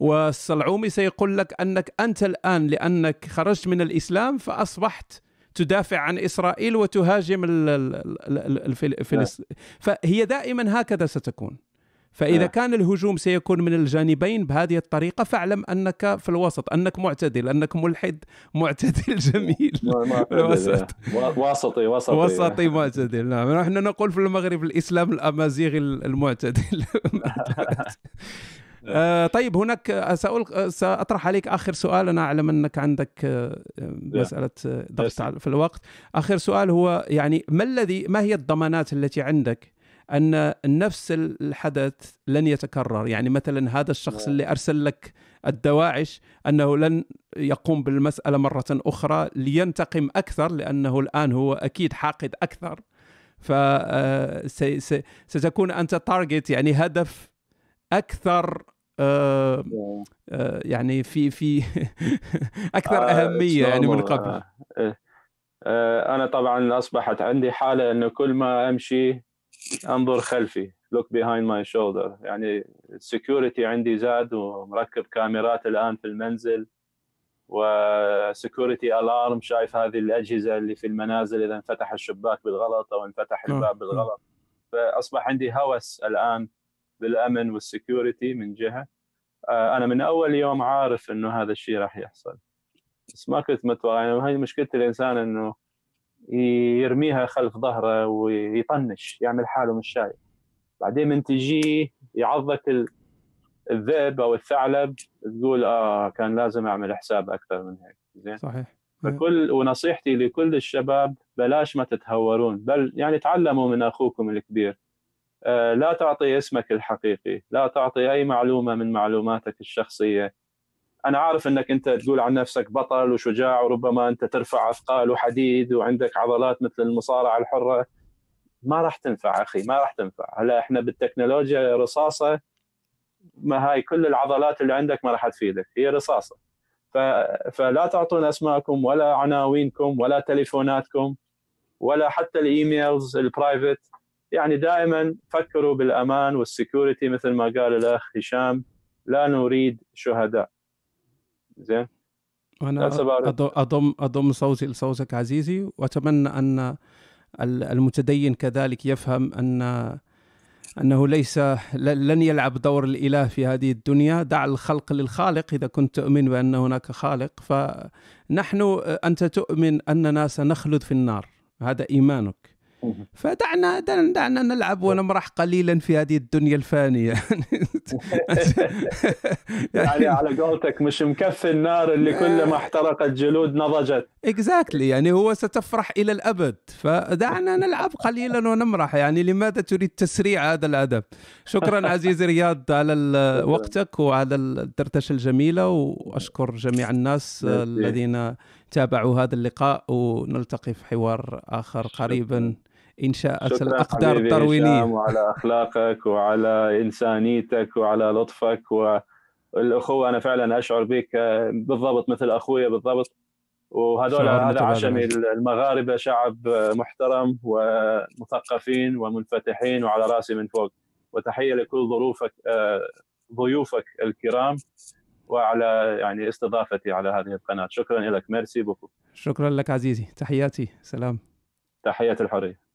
والصلعومي سيقول لك أنك أنت الآن لأنك خرجت من الإسلام فأصبحت تدافع عن إسرائيل وتهاجم الفلسطين فهي دائما هكذا ستكون فإذا آه. كان الهجوم سيكون من الجانبين بهذه الطريقة فاعلم أنك في الوسط أنك معتدل أنك ملحد معتدل جميل وسط وسطي وسطي وسطي معتدل نعم نحن نقول في المغرب الإسلام الأمازيغي المعتدل آه طيب هناك سأقول سأطرح عليك آخر سؤال أنا أعلم أنك عندك آه، مسألة ضغط في الوقت آخر سؤال هو يعني ما الذي ما هي الضمانات التي عندك ان نفس الحدث لن يتكرر يعني مثلا هذا الشخص نعم. اللي ارسل لك الدواعش انه لن يقوم بالمساله مره اخرى لينتقم اكثر لانه الان هو اكيد حاقد اكثر فستكون آه، انت تارجت يعني هدف اكثر آه، نعم. آه، يعني في في اكثر اهميه يعني من قبل انا طبعا اصبحت عندي حاله انه كل ما امشي انظر خلفي لوك بيهايند ماي شولدر يعني السكيورتي عندي زاد ومركب كاميرات الان في المنزل وسكيورتي الارم شايف هذه الاجهزه اللي في المنازل اذا انفتح الشباك بالغلط او انفتح الباب بالغلط فاصبح عندي هوس الان بالامن والسكيورتي من جهه آه، انا من اول يوم عارف انه هذا الشيء راح يحصل بس ما كنت متوقع يعني هاي مشكله الانسان انه يرميها خلف ظهره ويطنش يعمل حاله مش شايف بعدين من تجي يعضك الذئب او الثعلب تقول اه كان لازم اعمل حساب اكثر من هيك زين صحيح فكل ونصيحتي لكل الشباب بلاش ما تتهورون بل يعني تعلموا من اخوكم الكبير آه لا تعطي اسمك الحقيقي لا تعطي اي معلومه من معلوماتك الشخصيه انا عارف انك انت تقول عن نفسك بطل وشجاع وربما انت ترفع اثقال وحديد وعندك عضلات مثل المصارعه الحره ما راح تنفع اخي ما راح تنفع هلا احنا بالتكنولوجيا رصاصه ما هاي كل العضلات اللي عندك ما راح تفيدك هي رصاصه ف... فلا تعطون اسماءكم ولا عناوينكم ولا تليفوناتكم ولا حتى الايميلز البرايفت يعني دائما فكروا بالامان والسكيورتي مثل ما قال الاخ هشام لا نريد شهداء زين وانا اضم اضم صوتي لصوتك عزيزي واتمنى ان المتدين كذلك يفهم ان انه ليس لن يلعب دور الاله في هذه الدنيا دع الخلق للخالق اذا كنت تؤمن بان هناك خالق فنحن انت تؤمن اننا سنخلد في النار هذا ايمانك فدعنا دعنا نلعب ونمرح قليلا في هذه الدنيا الفانيه يعني, يعني على قولتك مش مكفي النار اللي كلما احترقت جلود نضجت اكزاكتلي يعني هو ستفرح الى الابد فدعنا نلعب قليلا ونمرح يعني لماذا تريد تسريع هذا الادب شكرا عزيزي رياض على وقتك وعلى الدردشه الجميله واشكر جميع الناس الذين تابعوا هذا اللقاء ونلتقي في حوار اخر قريبا انشاء الاقدار الداروينيه وعلى اخلاقك وعلى انسانيتك وعلى لطفك والاخوه انا فعلا اشعر بك آه، بالضبط مثل اخويا بالضبط وهذول هذا عشمي المغاربه شعب آه، محترم ومثقفين ومنفتحين وعلى راسي من فوق وتحيه لكل ظروفك آه، ضيوفك الكرام وعلى يعني استضافتي على هذه القناه شكرا لك ميرسي بوكو شكرا لك عزيزي تحياتي سلام تحيات الحريه